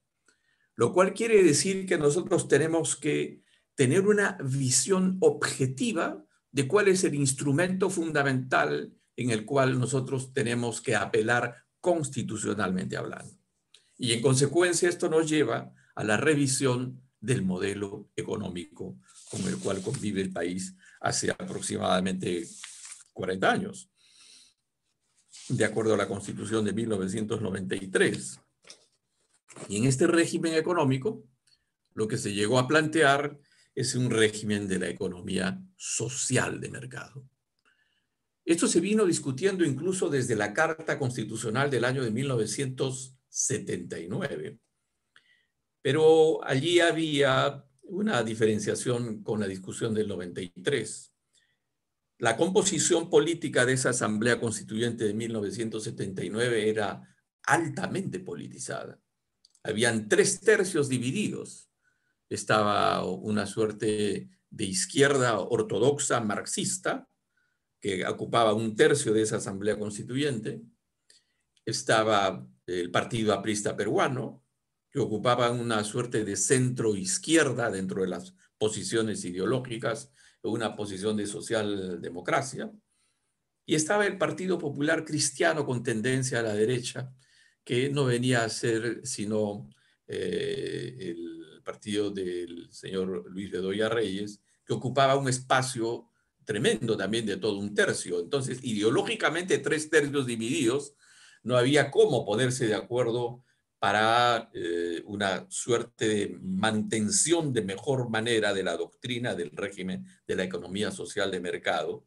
Lo cual quiere decir que nosotros tenemos que tener una visión objetiva de cuál es el instrumento fundamental en el cual nosotros tenemos que apelar constitucionalmente hablando. Y en consecuencia esto nos lleva a la revisión del modelo económico con el cual convive el país hace aproximadamente 40 años, de acuerdo a la Constitución de 1993. Y en este régimen económico, lo que se llegó a plantear es un régimen de la economía social de mercado. Esto se vino discutiendo incluso desde la Carta Constitucional del año de 1993 79. Pero allí había una diferenciación con la discusión del 93. La composición política de esa Asamblea Constituyente de 1979 era altamente politizada. Habían tres tercios divididos. Estaba una suerte de izquierda ortodoxa marxista, que ocupaba un tercio de esa Asamblea Constituyente. Estaba el Partido Aprista Peruano, que ocupaba una suerte de centro izquierda dentro de las posiciones ideológicas, una posición de social-democracia. Y estaba el Partido Popular Cristiano con tendencia a la derecha, que no venía a ser sino eh, el partido del señor Luis Bedoya Reyes, que ocupaba un espacio tremendo también de todo un tercio. Entonces, ideológicamente, tres tercios divididos no había cómo ponerse de acuerdo para eh, una suerte de mantención de mejor manera de la doctrina del régimen de la economía social de mercado,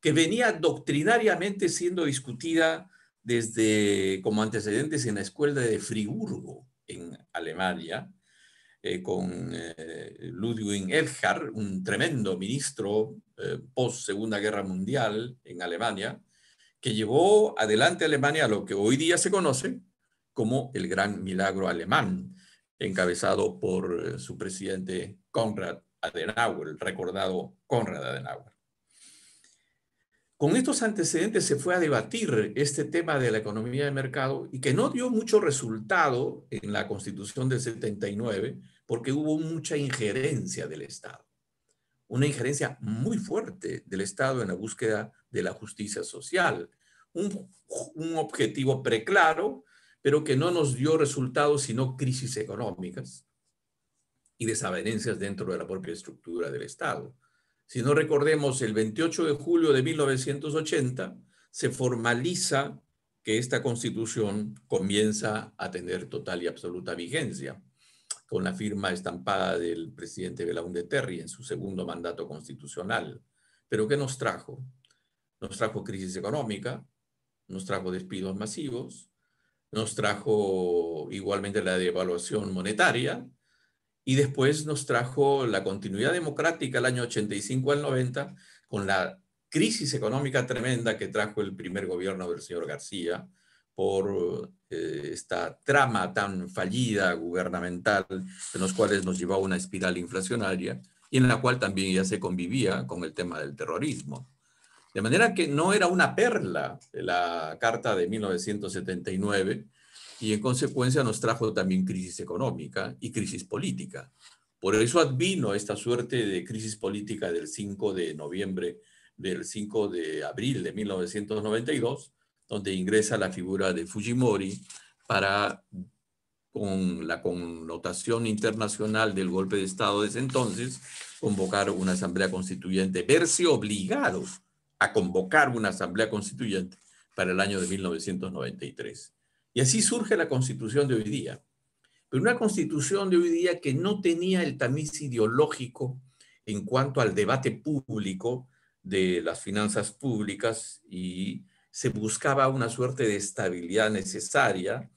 que venía doctrinariamente siendo discutida desde como antecedentes en la escuela de Friburgo, en Alemania, eh, con eh, Ludwig Erhard, un tremendo ministro post Segunda Guerra Mundial en Alemania, que llevó adelante Alemania a lo que hoy día se conoce como el Gran Milagro Alemán, encabezado por su presidente Konrad Adenauer, recordado Konrad Adenauer. Con estos antecedentes se fue a debatir este tema de la economía de mercado y que no dio mucho resultado en la constitución del 79 porque hubo mucha injerencia del Estado. Una injerencia muy fuerte del Estado en la búsqueda de la justicia social. Un, objetivo preclaro, pero que no nos dio resultados sino crisis económicas y desavenencias dentro de la propia estructura del Estado. Si no recordemos, el 28 de julio de 1980 se formaliza que esta constitución comienza a tener total y absoluta vigencia, con la firma estampada del presidente Belaúnde Terry en su segundo mandato constitucional. Pero ¿qué nos trajo? nos trajo crisis económica, nos trajo despidos masivos, nos trajo igualmente la devaluación monetaria y después nos trajo la continuidad democrática el año 85 al 90 con la crisis económica tremenda que trajo el primer gobierno del señor García por eh, esta trama tan fallida gubernamental en los cuales nos llevaba una espiral inflacionaria y en la cual también ya se convivía con el tema del terrorismo. De manera que no era una perla la carta de 1979 y en consecuencia nos trajo también crisis económica y crisis política. Por eso advino esta suerte de crisis política del 5 de noviembre, del 5 de abril de 1992, donde ingresa la figura de Fujimori para, con la connotación internacional del golpe de Estado de ese entonces, convocar una asamblea constituyente, verse obligados a convocar una asamblea constituyente para el año de 1993. Y así surge la constitución de hoy día. Pero una constitución de hoy día que no tenía el tamiz ideológico en cuanto al debate público de las finanzas públicas y se buscaba una suerte de estabilidad necesaria,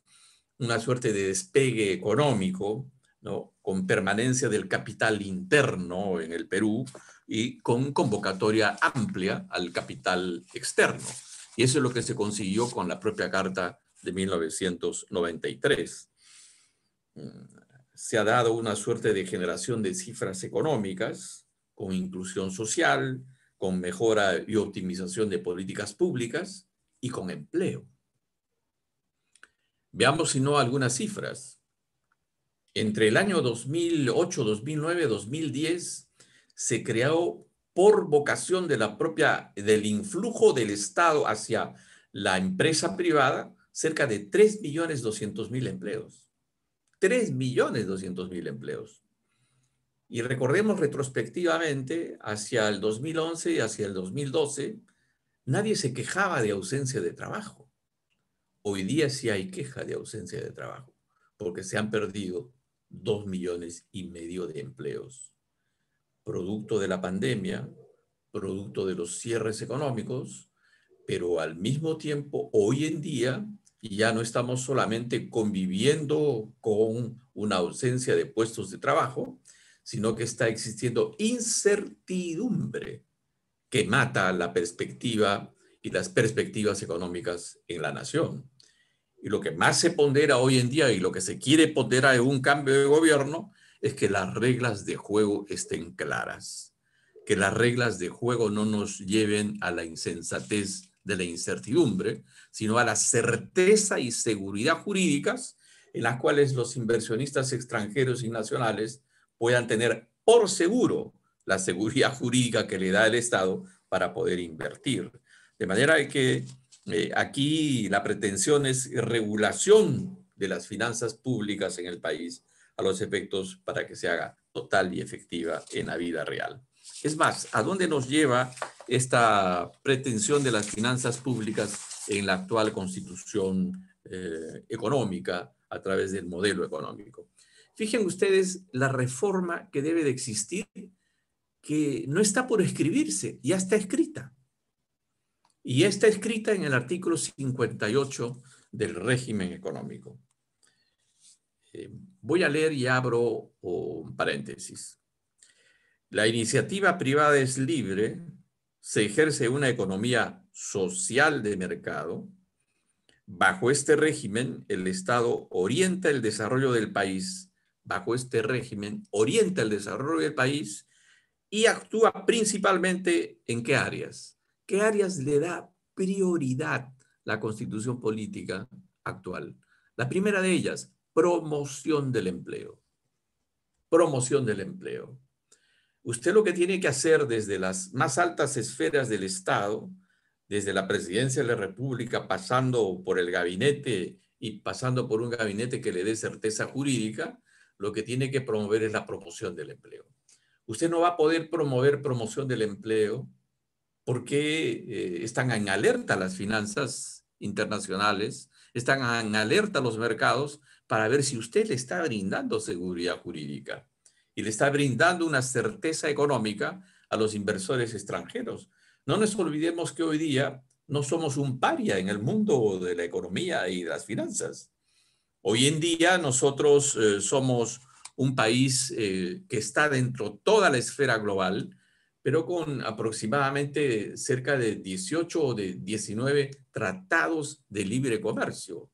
una suerte de despegue económico, ¿no? con permanencia del capital interno en el Perú y con convocatoria amplia al capital externo. Y eso es lo que se consiguió con la propia Carta de 1993. Mm, se ha dado una suerte de generación de cifras económicas, con inclusión social, con mejora y optimización de políticas públicas y con empleo. Veamos si no algunas cifras. Entre el año 2008, 2009, 2010, se creó por vocación de la propia, del influjo del Estado hacia la empresa privada, cerca de 3.200.000 empleos. 3.200.000 empleos. Y recordemos retrospectivamente, hacia el 2011 y hacia el 2012, nadie se quejaba de ausencia de trabajo. Hoy día sí hay queja de ausencia de trabajo, porque se han perdido dos millones y medio de empleos, producto de la pandemia, producto de los cierres económicos, pero al mismo tiempo, hoy en día, ya no estamos solamente conviviendo con una ausencia de puestos de trabajo, sino que está existiendo incertidumbre que mata la perspectiva y las perspectivas económicas en la nación. Y lo que más se pondera hoy en día y lo que se quiere ponderar en un cambio de gobierno es que las reglas de juego estén claras, que las reglas de juego no nos lleven a la insensatez de la incertidumbre, sino a la certeza y seguridad jurídicas en las cuales los inversionistas extranjeros y nacionales puedan tener por seguro la seguridad jurídica que le da el Estado para poder invertir. De manera que eh, aquí la pretensión es regulación de las finanzas públicas en el país a los efectos para que se haga total y efectiva en la vida real. Es más, ¿a dónde nos lleva esta pretensión de las finanzas públicas en la actual constitución eh, económica a través del modelo económico? Fijen ustedes la reforma que debe de existir, que no está por escribirse, ya está escrita y está escrita en el artículo 58 del régimen económico. Eh, voy a leer y abro un paréntesis. La iniciativa privada es libre, se ejerce una economía social de mercado. Bajo este régimen, el Estado orienta el desarrollo del país. Bajo este régimen, orienta el desarrollo del país y actúa principalmente en qué áreas? ¿Qué áreas le da prioridad la constitución política actual? La primera de ellas, promoción del empleo. Promoción del empleo. Usted lo que tiene que hacer desde las más altas esferas del Estado, desde la presidencia de la República, pasando por el gabinete y pasando por un gabinete que le dé certeza jurídica, lo que tiene que promover es la promoción del empleo. Usted no va a poder promover promoción del empleo porque eh, están en alerta las finanzas internacionales, están en alerta los mercados para ver si usted le está brindando seguridad jurídica y le está brindando una certeza económica a los inversores extranjeros. No nos olvidemos que hoy día no somos un paria en el mundo de la economía y las finanzas. Hoy en día nosotros eh, somos un país eh, que está dentro toda la esfera global pero con aproximadamente cerca de 18 o de 19 tratados de libre comercio.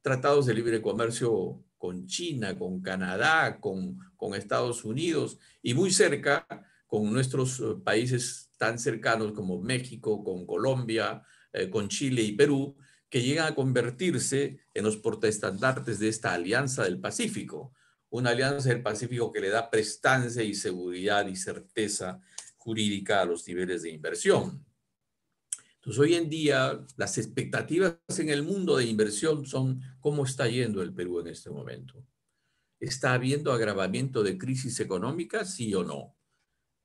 Tratados de libre comercio con China, con Canadá, con, Estados Unidos y muy cerca con nuestros eh, países tan cercanos como México, con Colombia, eh, con Chile y Perú, que llegan a convertirse en los portaestandartes de esta alianza del Pacífico, una alianza del Pacífico que le da prestancia y seguridad y certeza jurídica a los niveles de inversión. Entonces, hoy en día, las expectativas en el mundo de inversión son cómo está yendo el Perú en este momento. ¿Está habiendo agravamiento de crisis económica, sí o no?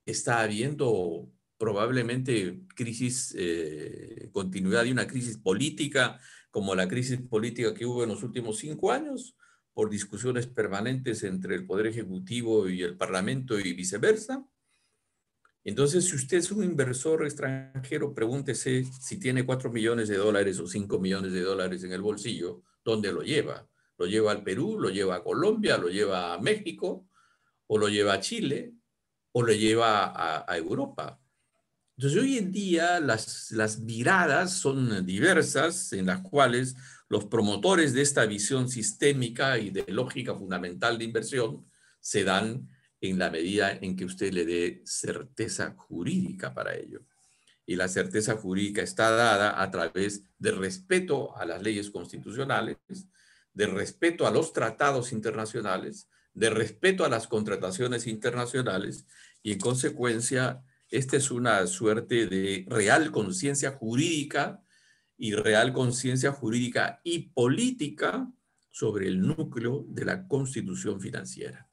¿Está habiendo probablemente crisis, eh, continuidad de una crisis política como la crisis política que hubo en los últimos cinco años, por discusiones permanentes entre el Poder Ejecutivo y el Parlamento y viceversa? Entonces, si usted es un inversor extranjero, pregúntese si tiene 4 millones de dólares o 5 millones de dólares en el bolsillo, ¿dónde lo lleva? ¿Lo lleva al Perú? ¿Lo lleva a Colombia? ¿Lo lleva a México? ¿O lo lleva a Chile? ¿O lo lleva a, Europa? Entonces, hoy en día las, las miradas son diversas en las cuales los promotores de esta visión sistémica y de lógica fundamental de inversión se dan en la medida en que usted le dé certeza jurídica para ello. Y la certeza jurídica está dada a través de respeto a las leyes constitucionales, de respeto a los tratados internacionales, de respeto a las contrataciones internacionales y en consecuencia esta es una suerte de real conciencia jurídica y real conciencia jurídica y política sobre el núcleo de la constitución financiera.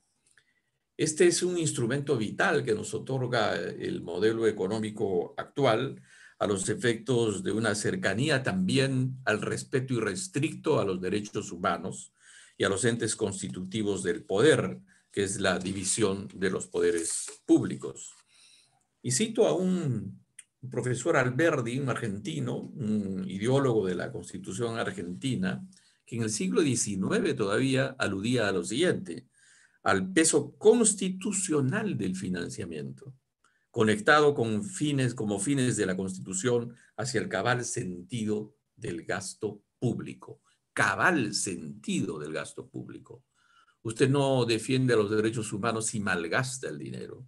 Este es un instrumento vital que nos otorga eh, el modelo económico actual a los efectos de una cercanía también al respeto irrestricto a los derechos humanos y a los entes constitutivos del poder, que es la división de los poderes públicos. Y cito a un profesor Alberdi, un argentino, un ideólogo de la Constitución argentina, que en el siglo XIX todavía aludía a lo siguiente al peso constitucional del financiamiento, conectado con fines como fines de la Constitución hacia el cabal sentido del gasto público, cabal sentido del gasto público. Usted no defiende a los derechos humanos si malgasta el dinero.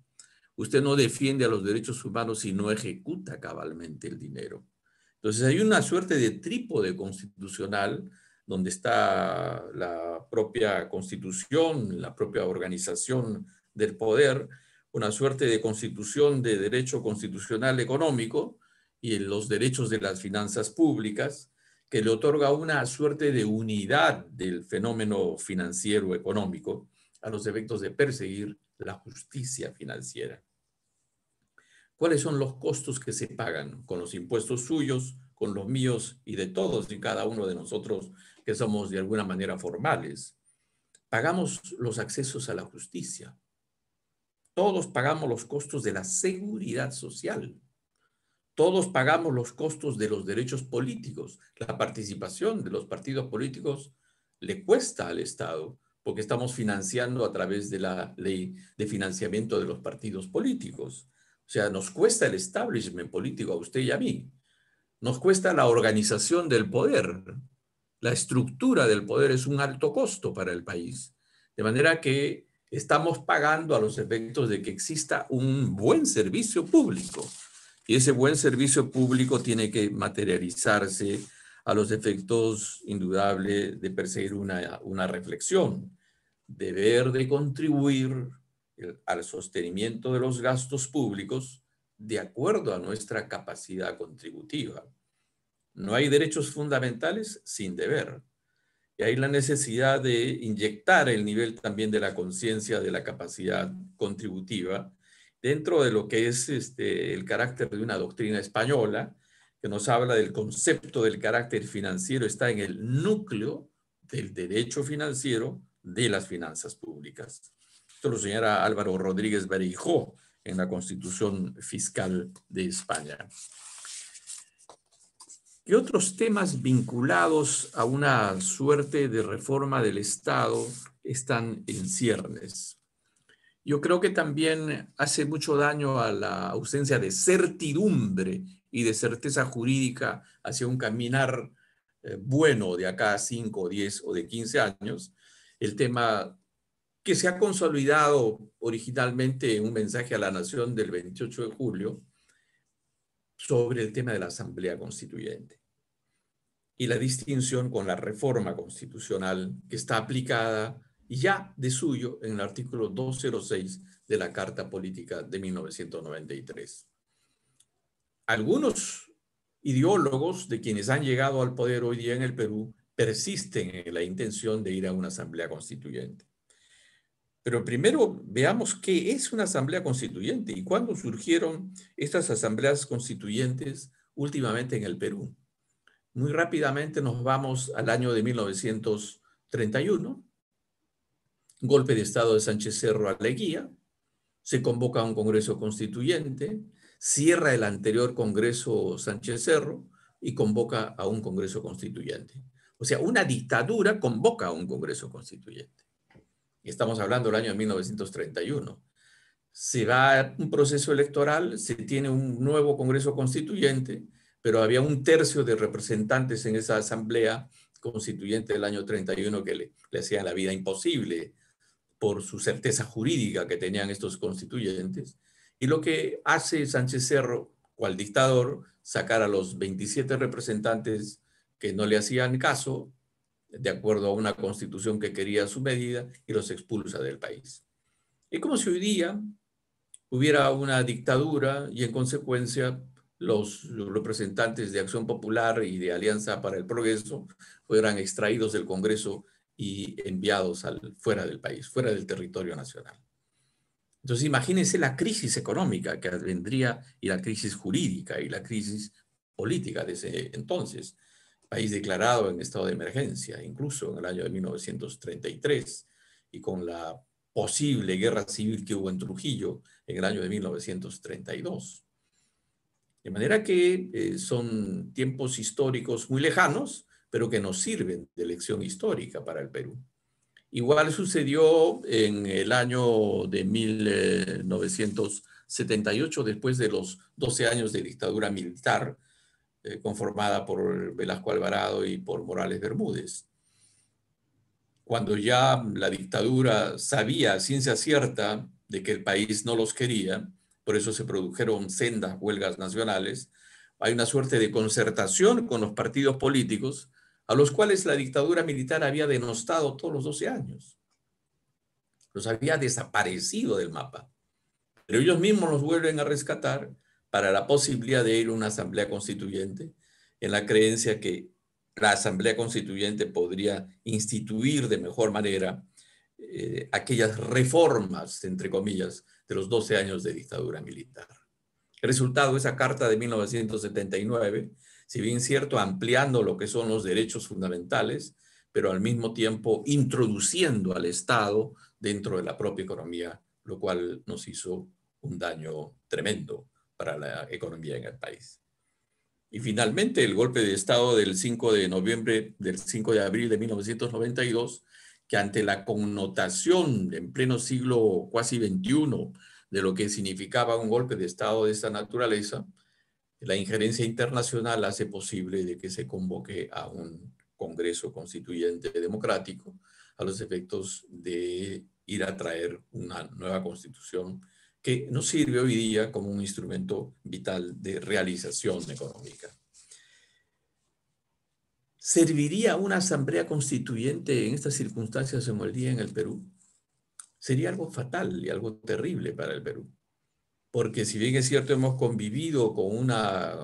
Usted no defiende a los derechos humanos si no ejecuta cabalmente el dinero. Entonces hay una suerte de trípode constitucional donde está la propia constitución, la propia organización del poder, una suerte de constitución de derecho constitucional económico y los derechos de las finanzas públicas, que le otorga una suerte de unidad del fenómeno financiero económico a los efectos de perseguir la justicia financiera. ¿Cuáles son los costos que se pagan con los impuestos suyos, con los míos y de todos y cada uno de nosotros que somos de alguna manera formales, pagamos los accesos a la justicia. Todos pagamos los costos de la seguridad social. Todos pagamos los costos de los derechos políticos. La participación de los partidos políticos le cuesta al Estado porque estamos financiando a través de la ley de financiamiento de los partidos políticos. O sea, nos cuesta el establishment político a usted y a mí. Nos cuesta la organización del poder la estructura del poder es un alto costo para el país. De manera que estamos pagando a los efectos de que exista un buen servicio público. Y ese buen servicio público tiene que materializarse a los efectos indudables de perseguir una, una reflexión, deber de contribuir al sostenimiento de los gastos públicos de acuerdo a nuestra capacidad contributiva. No hay derechos fundamentales sin deber. Y hay la necesidad de inyectar el nivel también de la conciencia, de la capacidad contributiva, dentro de lo que es este, el carácter de una doctrina española, que nos habla del concepto del carácter financiero, está en el núcleo del derecho financiero de las finanzas públicas. Esto lo señala Álvaro Rodríguez Berijó en la Constitución Fiscal de España. ¿Qué otros temas vinculados a una suerte de reforma del Estado están en ciernes? Yo creo que también hace mucho daño a la ausencia de certidumbre y de certeza jurídica hacia un caminar eh, bueno de acá a 5, 10 o de 15 años, el tema que se ha consolidado originalmente en un mensaje a la nación del 28 de julio, sobre el tema de la Asamblea Constituyente y la distinción con la reforma constitucional que está aplicada ya de suyo en el artículo 206 de la Carta Política de 1993. Algunos ideólogos de quienes han llegado al poder hoy día en el Perú persisten en la intención de ir a una asamblea constituyente. Pero primero veamos qué es una asamblea constituyente y cuándo surgieron estas asambleas constituyentes últimamente en el Perú. Muy rápidamente nos vamos al año de 1931, golpe de Estado de Sánchez Cerro a Leguía. se convoca un Congreso Constituyente, cierra el anterior Congreso Sánchez Cerro y convoca a un Congreso Constituyente. O sea, una dictadura convoca a un Congreso Constituyente estamos hablando del año de 1931. Se va un proceso electoral, se tiene un nuevo Congreso Constituyente, pero había un tercio de representantes en esa asamblea constituyente del año 31 que le, le hacían la vida imposible por su certeza jurídica que tenían estos constituyentes. Y lo que hace Sánchez Cerro, cual dictador, sacar a los 27 representantes que no le hacían caso de acuerdo a una constitución que quería su medida y los expulsa del país. Es como si hoy día hubiera una dictadura y en consecuencia los representantes de Acción Popular y de Alianza para el Progreso fueran extraídos del Congreso y enviados al, fuera del país, fuera del territorio nacional. Entonces imagínense la crisis económica que vendría y la crisis jurídica y la crisis política de ese entonces país declarado en estado de emergencia, incluso en el año de 1933, y con la posible guerra civil que hubo en Trujillo en el año de 1932. De manera que eh, son tiempos históricos muy lejanos, pero que nos sirven de lección histórica para el Perú. Igual sucedió en el año de 1978, después de los 12 años de dictadura militar, eh, conformada por Velasco Alvarado y por Morales Bermúdez. Cuando ya la dictadura sabía ciencia cierta de que el país no los quería, por eso se produjeron sendas huelgas nacionales, hay una suerte de concertación con los partidos políticos a los cuales la dictadura militar había denostado todos los 12 años. Los había desaparecido del mapa. Pero ellos mismos los vuelven a rescatar para la posibilidad de ir a una asamblea constituyente, en la creencia que la asamblea constituyente podría instituir de mejor manera eh, aquellas reformas, entre comillas, de los 12 años de dictadura militar. El resultado de esa carta de 1979, si bien cierto, ampliando lo que son los derechos fundamentales, pero al mismo tiempo introduciendo al Estado dentro de la propia economía, lo cual nos hizo un daño tremendo para la economía en el país. Y finalmente, el golpe de Estado del 5 de noviembre, del 5 de abril de 1992, que ante la connotación en pleno siglo casi 21 de lo que significaba un golpe de Estado de esta naturaleza, la injerencia internacional hace posible de que se convoque a un Congreso Constituyente Democrático a los efectos de ir a traer una nueva constitución que no sirve hoy día como un instrumento vital de realización económica. ¿Serviría una asamblea constituyente en estas circunstancias como día en el Perú? Sería algo fatal y algo terrible para el Perú. Porque si bien es cierto, hemos convivido con una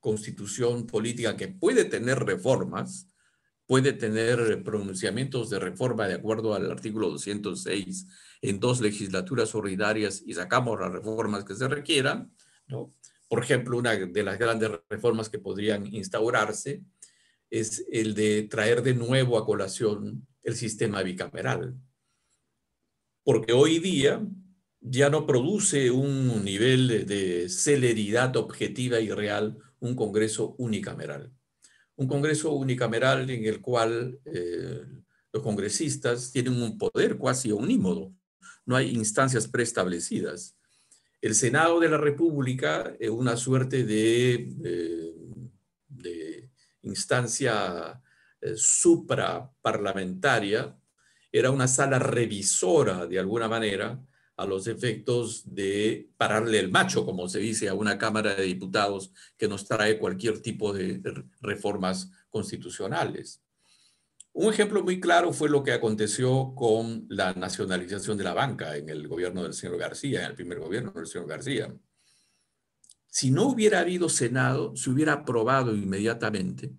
constitución política que puede tener reformas, puede tener pronunciamientos de reforma de acuerdo al artículo 206 en dos legislaturas ordinarias y sacamos las reformas que se requieran, Por ejemplo, una de las grandes reformas que podrían instaurarse es el de traer de nuevo a colación el sistema bicameral. Porque hoy día ya no produce un nivel de celeridad objetiva y real un Congreso unicameral un Congreso unicameral en el cual eh, los congresistas tienen un poder casi unímodo, no hay instancias preestablecidas. El Senado de la República es eh, una suerte de, eh, de instancia supraparlamentaria, era una sala revisora de alguna manera a los efectos de pararle el macho, como se dice, a una Cámara de Diputados que nos trae cualquier tipo de reformas constitucionales. Un ejemplo muy claro fue lo que aconteció con la nacionalización de la banca en el gobierno del señor García, en el primer gobierno del señor García. Si no hubiera habido Senado, se hubiera aprobado inmediatamente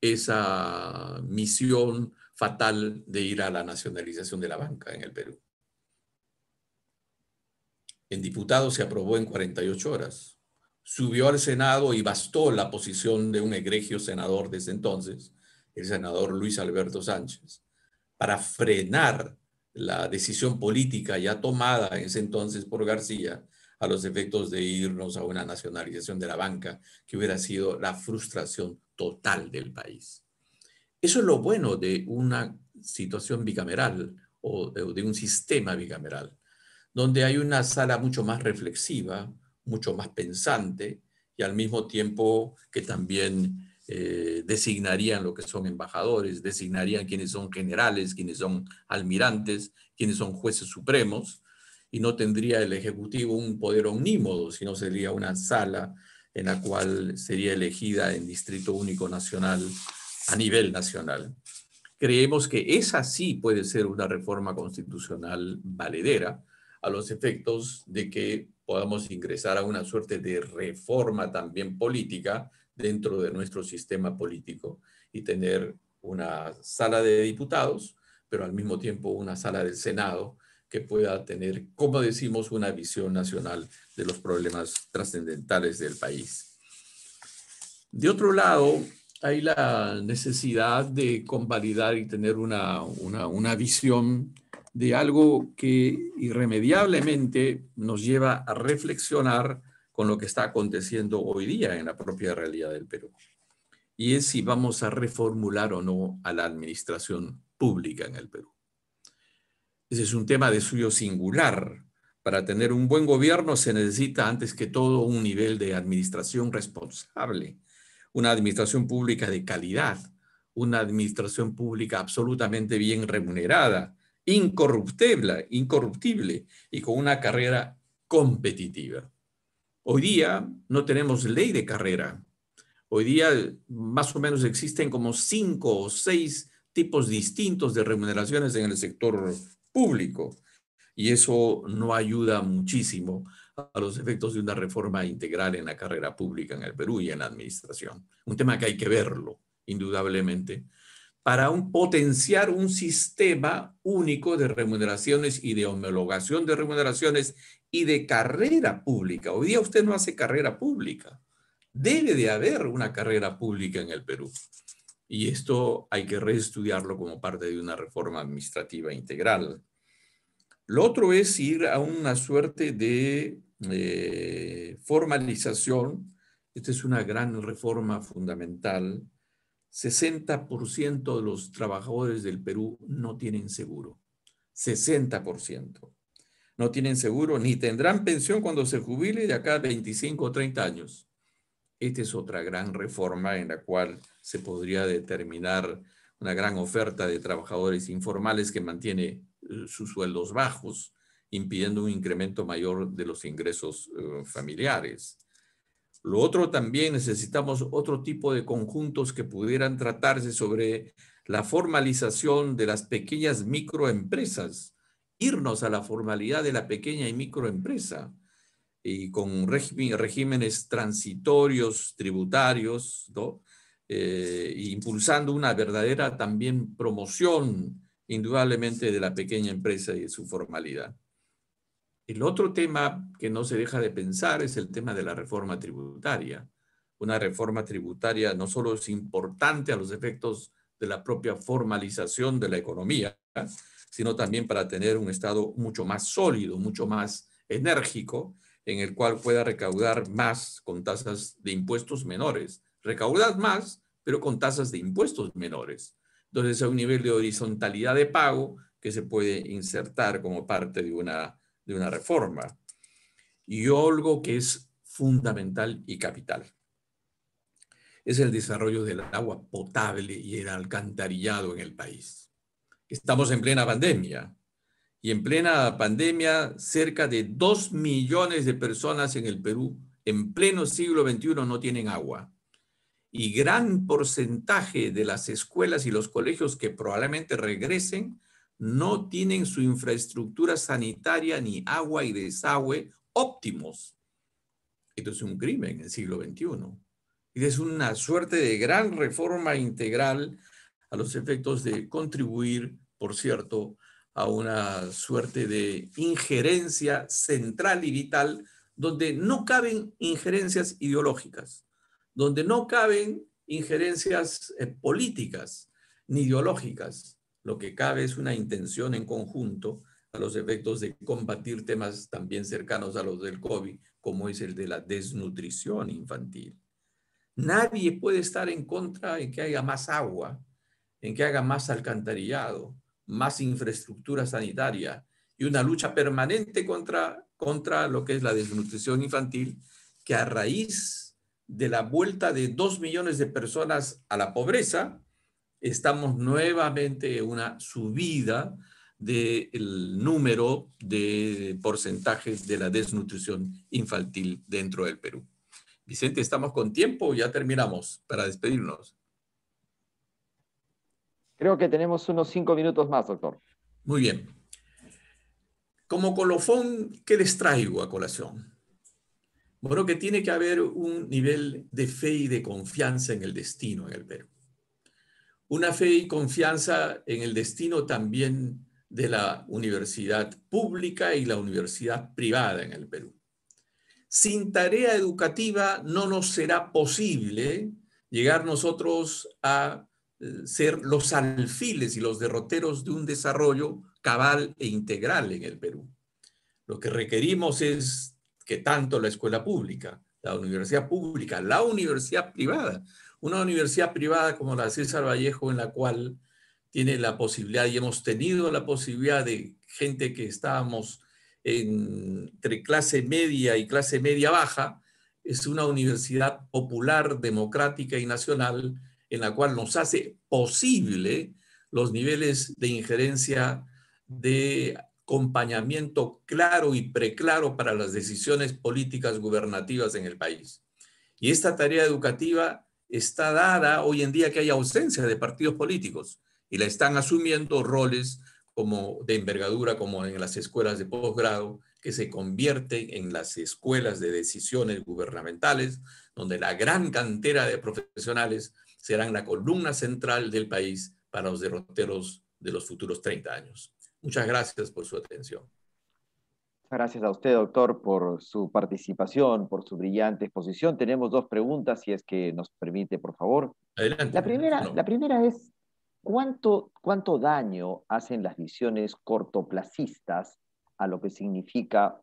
esa misión fatal de ir a la nacionalización de la banca en el Perú. En diputado se aprobó en 48 horas. Subió al Senado y bastó la posición de un egregio senador desde entonces, el senador Luis Alberto Sánchez, para frenar la decisión política ya tomada en ese entonces por García a los efectos de irnos a una nacionalización de la banca, que hubiera sido la frustración total del país. Eso es lo bueno de una situación bicameral o de un sistema bicameral donde hay una sala mucho más reflexiva, mucho más pensante y al mismo tiempo que también eh, designarían lo que son embajadores, designarían quienes son generales, quienes son almirantes, quienes son jueces supremos, y no tendría el Ejecutivo un poder omnímodo, sino sería una sala en la cual sería elegida en Distrito Único Nacional a nivel nacional. Creemos que esa sí puede ser una reforma constitucional valedera, a los efectos de que podamos ingresar a una suerte de reforma también política dentro de nuestro sistema político y tener una sala de diputados, pero al mismo tiempo una sala del Senado que pueda tener, como decimos, una visión nacional de los problemas trascendentales del país. De otro lado, hay la necesidad de convalidar y tener una, una, una visión de algo que irremediablemente nos lleva a reflexionar con lo que está aconteciendo hoy día en la propia realidad del Perú. Y es si vamos a reformular o no a la administración pública en el Perú. Ese es un tema de suyo singular. Para tener un buen gobierno se necesita antes que todo un nivel de administración responsable, una administración pública de calidad, una administración pública absolutamente bien remunerada, incorruptible, incorruptible y con una carrera competitiva. Hoy día no tenemos ley de carrera. Hoy día más o menos existen como cinco o seis tipos distintos de remuneraciones en el sector público y eso no ayuda muchísimo a los efectos de una reforma integral en la carrera pública en el Perú y en la administración. Un tema que hay que verlo, indudablemente, para potenciar un sistema único de remuneraciones y de homologación de remuneraciones y de carrera pública. Hoy día usted no hace carrera pública. Debe de haber una carrera pública en el Perú. Y esto hay que reestudiarlo como parte de una reforma administrativa integral. Lo otro es ir a una suerte de eh, formalización. Esta es una gran reforma fundamental 60% de los trabajadores del Perú no tienen seguro. 60%. No tienen seguro ni tendrán pensión cuando se jubile de acá a 25 o 30 años. Esta es otra gran reforma en la cual se podría determinar una gran oferta de trabajadores informales que mantiene eh, sus sueldos bajos, impidiendo un incremento mayor de los ingresos eh, familiares. Lo otro también necesitamos otro tipo de conjuntos que pudieran tratarse sobre la formalización de las pequeñas microempresas, irnos a la formalidad de la pequeña y microempresa y con regímenes transitorios, tributarios, eh, impulsando una verdadera también promoción indudablemente de la pequeña empresa y de su formalidad. El otro tema que no se deja de pensar es el tema de la reforma tributaria. Una reforma tributaria no solo es importante a los efectos de la propia formalización de la economía, sino también para tener un Estado mucho más sólido, mucho más enérgico, en el cual pueda recaudar más con tasas de impuestos menores. Recaudar más, pero con tasas de impuestos menores. Entonces hay un nivel de horizontalidad de pago que se puede insertar como parte de una de una reforma y algo que es fundamental y capital. Es el desarrollo del agua potable y el alcantarillado en el país. Estamos en plena pandemia y en plena pandemia cerca de dos millones de personas en el Perú en pleno siglo XXI no tienen agua. Y gran porcentaje de las escuelas y los colegios que probablemente regresen no tienen su infraestructura sanitaria ni agua y desagüe óptimos. Esto es un crimen en el siglo XXI. Y es una suerte de gran reforma integral a los efectos de contribuir, por cierto, a una suerte de injerencia central y vital donde no caben injerencias ideológicas, donde no caben injerencias eh, políticas ni ideológicas, lo que cabe es una intención en conjunto a los efectos de combatir temas también cercanos a los del COVID, como es el de la desnutrición infantil. Nadie puede estar en contra de que haya más agua, en que haga más alcantarillado, más infraestructura sanitaria y una lucha permanente contra, contra lo que es la desnutrición infantil, que a raíz de la vuelta de dos millones de personas a la pobreza, estamos nuevamente en una subida del número de porcentajes de la desnutrición infantil dentro del Perú. Vicente, estamos con tiempo, ya terminamos para despedirnos. Creo que tenemos unos cinco minutos más, doctor. Muy bien. Como colofón, ¿qué les traigo a colación? Bueno, que tiene que haber un nivel de fe y de confianza en el destino en el Perú una fe y confianza en el destino también de la universidad pública y la universidad privada en el Perú. Sin tarea educativa no nos será posible llegar nosotros a eh, ser los alfiles y los derroteros de un desarrollo cabal e integral en el Perú. Lo que requerimos es que tanto la escuela pública, la universidad pública, la universidad privada una universidad privada como la César Vallejo, en la cual tiene la posibilidad y hemos tenido la posibilidad de gente que estábamos entre clase media y clase media baja, es una universidad popular, democrática y nacional en la cual nos hace posible los niveles de injerencia de acompañamiento claro y preclaro para las decisiones políticas gubernativas en el país. Y esta tarea educativa está dada hoy en día que hay ausencia de partidos políticos y la están asumiendo roles como de envergadura, como en las escuelas de posgrado, que se convierten en las escuelas de decisiones gubernamentales, donde la gran cantera de profesionales serán la columna central del país para los derroteros de los futuros 30 años. Muchas gracias por su atención. Gracias a usted, doctor, por su participación, por su brillante exposición. Tenemos dos preguntas, si es que nos permite, por favor. Adelante. La primera, la primera es, ¿cuánto, ¿cuánto daño hacen las visiones cortoplacistas a lo que significa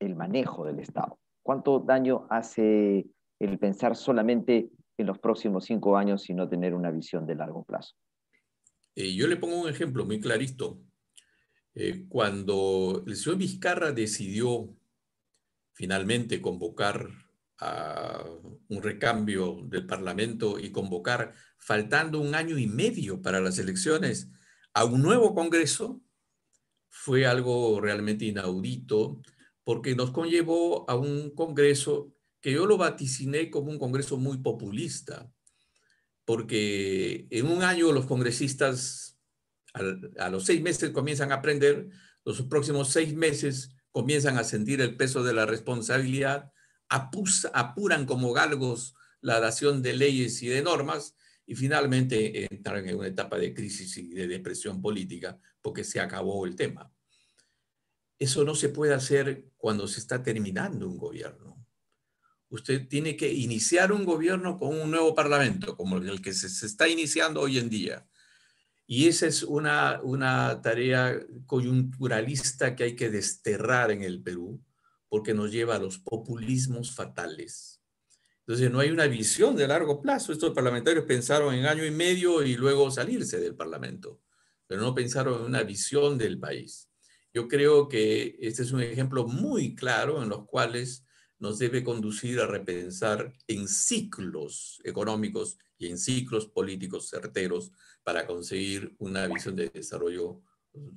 el manejo del Estado? ¿Cuánto daño hace el pensar solamente en los próximos cinco años y no tener una visión de largo plazo? Eh, yo le pongo un ejemplo muy clarito. Eh, cuando el señor Vizcarra decidió finalmente convocar a un recambio del Parlamento y convocar, faltando un año y medio para las elecciones, a un nuevo Congreso, fue algo realmente inaudito, porque nos conllevó a un Congreso que yo lo vaticiné como un Congreso muy populista, porque en un año los congresistas a los seis meses comienzan a aprender, los próximos seis meses comienzan a sentir el peso de la responsabilidad, apuran como galgos la dación de leyes y de normas y finalmente entran en una etapa de crisis y de depresión política porque se acabó el tema. Eso no se puede hacer cuando se está terminando un gobierno. Usted tiene que iniciar un gobierno con un nuevo parlamento, como el que se, está iniciando hoy en día. Y esa es una, tarea coyunturalista que hay que desterrar en el Perú, porque nos lleva a los populismos fatales. Entonces, no hay una visión de largo plazo. Estos parlamentarios pensaron en año y medio y luego salirse del Parlamento, pero no pensaron en una visión del país. Yo creo que este es un ejemplo muy claro en los cuales nos debe conducir a repensar en ciclos económicos y en ciclos políticos certeros para conseguir una visión de desarrollo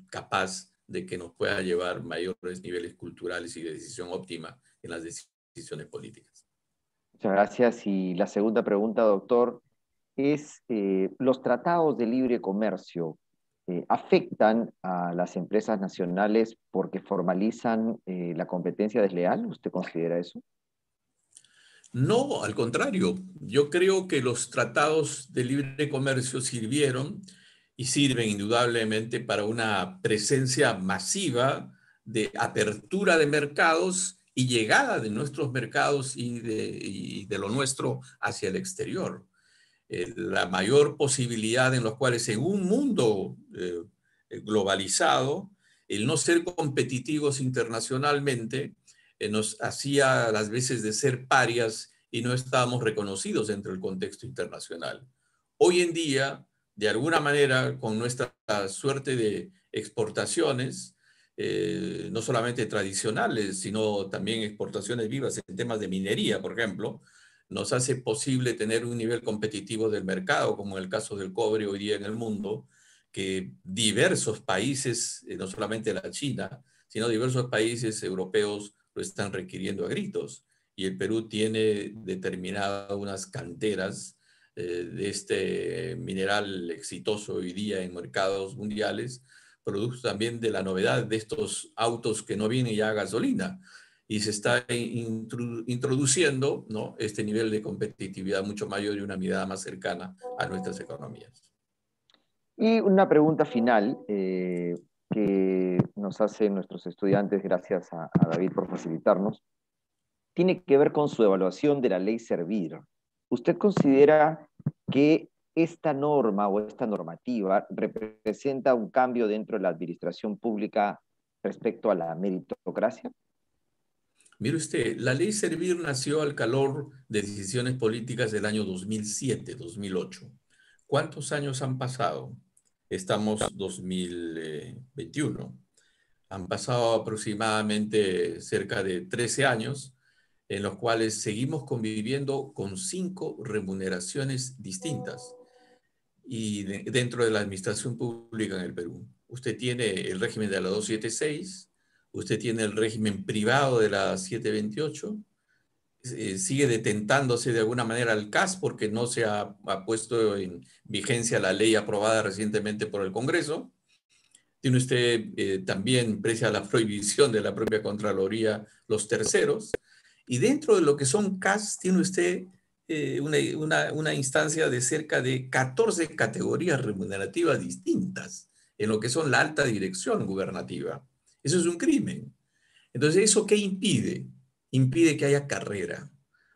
capaz de que nos pueda llevar mayores niveles culturales y de decisión óptima en las decisiones políticas. Muchas gracias. Y la segunda pregunta, doctor, es eh, los tratados de libre comercio eh, afectan a las empresas nacionales porque formalizan eh, la competencia desleal. ¿Usted considera eso? No, al contrario, yo creo que los tratados de libre comercio sirvieron y sirven indudablemente para una presencia masiva de apertura de mercados y llegada de nuestros mercados y de, lo nuestro hacia el exterior. Eh, la mayor posibilidad en los cuales en un mundo eh, globalizado, el no ser competitivos internacionalmente eh, nos hacía las veces de ser parias y no estábamos reconocidos dentro del contexto internacional. Hoy en día, de alguna manera, con nuestra suerte de exportaciones, eh, no solamente tradicionales, sino también exportaciones vivas en temas de minería, por ejemplo, nos hace posible tener un nivel competitivo del mercado, como en el caso del cobre hoy día en el mundo, que diversos países, eh, no solamente la China, sino diversos países europeos lo están requiriendo a gritos. Y el Perú tiene determinadas unas canteras eh, de este mineral exitoso hoy día en mercados mundiales, producto también de la novedad de estos autos que no vienen ya a gasolina y se está introduciendo ¿no? este nivel de competitividad mucho mayor y una mirada más cercana a nuestras economías. Y una pregunta final, eh, que nos hacen nuestros estudiantes, gracias a, David por facilitarnos, tiene que ver con su evaluación de la ley Servir. ¿Usted considera que esta norma o esta normativa representa un cambio dentro de la administración pública respecto a la meritocracia? Mire usted, la ley Servir nació al calor de decisiones políticas del año 2007-2008. ¿Cuántos años han pasado? Estamos 2021. Han pasado aproximadamente cerca de 13 años en los cuales seguimos conviviendo con cinco remuneraciones distintas y dentro de la administración pública en el Perú. Usted tiene el régimen de la 276, usted tiene el régimen privado de la 728, eh, sigue detentándose de alguna manera al CAS porque no se ha, puesto en vigencia la ley aprobada recientemente por el Congreso. Tiene usted eh, también, presa a la prohibición de la propia Contraloría, los terceros. Y dentro de lo que son CAS, tiene usted eh, una, una, una instancia de cerca de 14 categorías remunerativas distintas en lo que son la alta dirección gubernativa. Eso es un crimen. Entonces, ¿eso qué impide? impide que haya carrera.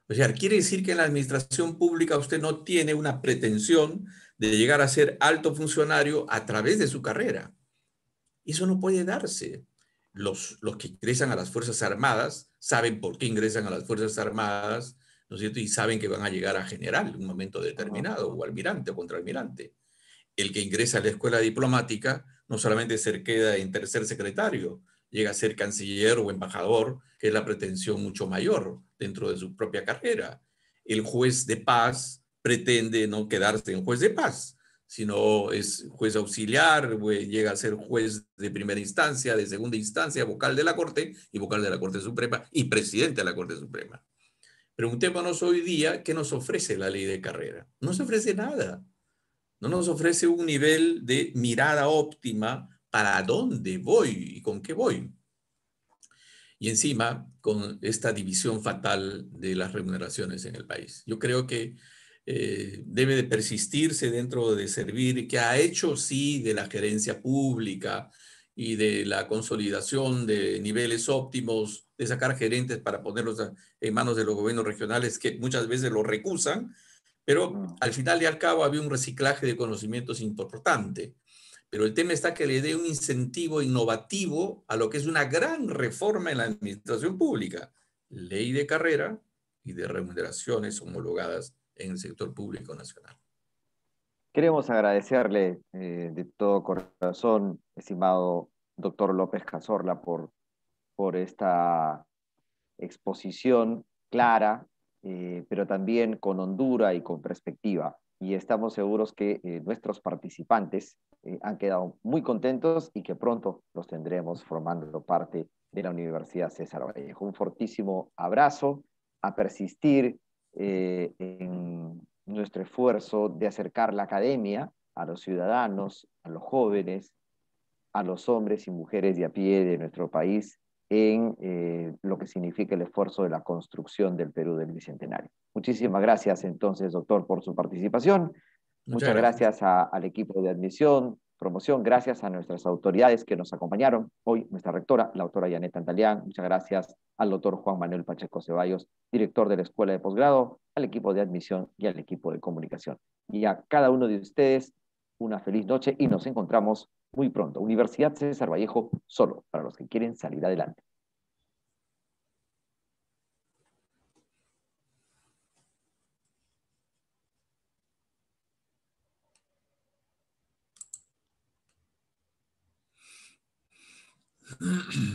O sea, quiere decir que en la administración pública usted no tiene una pretensión de llegar a ser alto funcionario a través de su carrera. Eso no puede darse. Los, que ingresan a las Fuerzas Armadas saben por qué ingresan a las Fuerzas Armadas, ¿no es cierto? Y saben que van a llegar a general en un momento determinado, o almirante o contraalmirante. El que ingresa a la escuela diplomática no solamente se queda en tercer secretario, llega a ser canciller o embajador, que es la pretensión mucho mayor dentro de su propia carrera. El juez de paz pretende no quedarse en juez de paz, sino es juez auxiliar, llega a ser juez de primera instancia, de segunda instancia, vocal de la Corte y vocal de la Corte Suprema y presidente de la Corte Suprema. Preguntémonos hoy día qué nos ofrece la ley de carrera. No nos ofrece nada. No nos ofrece un nivel de mirada óptima para dónde voy y con qué voy. Y encima, con esta división fatal de las remuneraciones en el país. Yo creo que eh, debe de persistirse dentro de servir, que ha hecho sí de la gerencia pública y de la consolidación de niveles óptimos, de sacar gerentes para ponerlos en manos de los gobiernos regionales que muchas veces lo recusan, pero mm. al final y al cabo había un reciclaje de conocimientos importante. Pero el tema está que le dé un incentivo innovativo a lo que es una gran reforma en la administración pública. Ley de carrera y de remuneraciones homologadas en el sector público nacional. Queremos agradecerle eh, de todo corazón, estimado doctor López Cazorla, por, esta exposición clara, eh, pero también con hondura y con perspectiva y estamos seguros que eh, nuestros participantes eh, han quedado muy contentos y que pronto los tendremos formando parte de la Universidad César Vallejo. Un fortísimo abrazo a persistir eh, en nuestro esfuerzo de acercar la academia a los ciudadanos, a los jóvenes, a los hombres y mujeres de a pie de nuestro país en eh, lo que significa el esfuerzo de la construcción del Perú del Bicentenario. Muchísimas gracias entonces, doctor, por su participación. Muchas, gracias, al equipo de admisión, promoción, gracias a nuestras autoridades que nos acompañaron. Hoy nuestra rectora, la doctora Yaneta Antalián. Muchas gracias al doctor Juan Manuel Pacheco Ceballos, director de la Escuela de Posgrado, al equipo de admisión y al equipo de comunicación. Y a cada uno de ustedes, una feliz noche y nos encontramos muy pronto. Universidad César Vallejo solo para los que quieren salir adelante.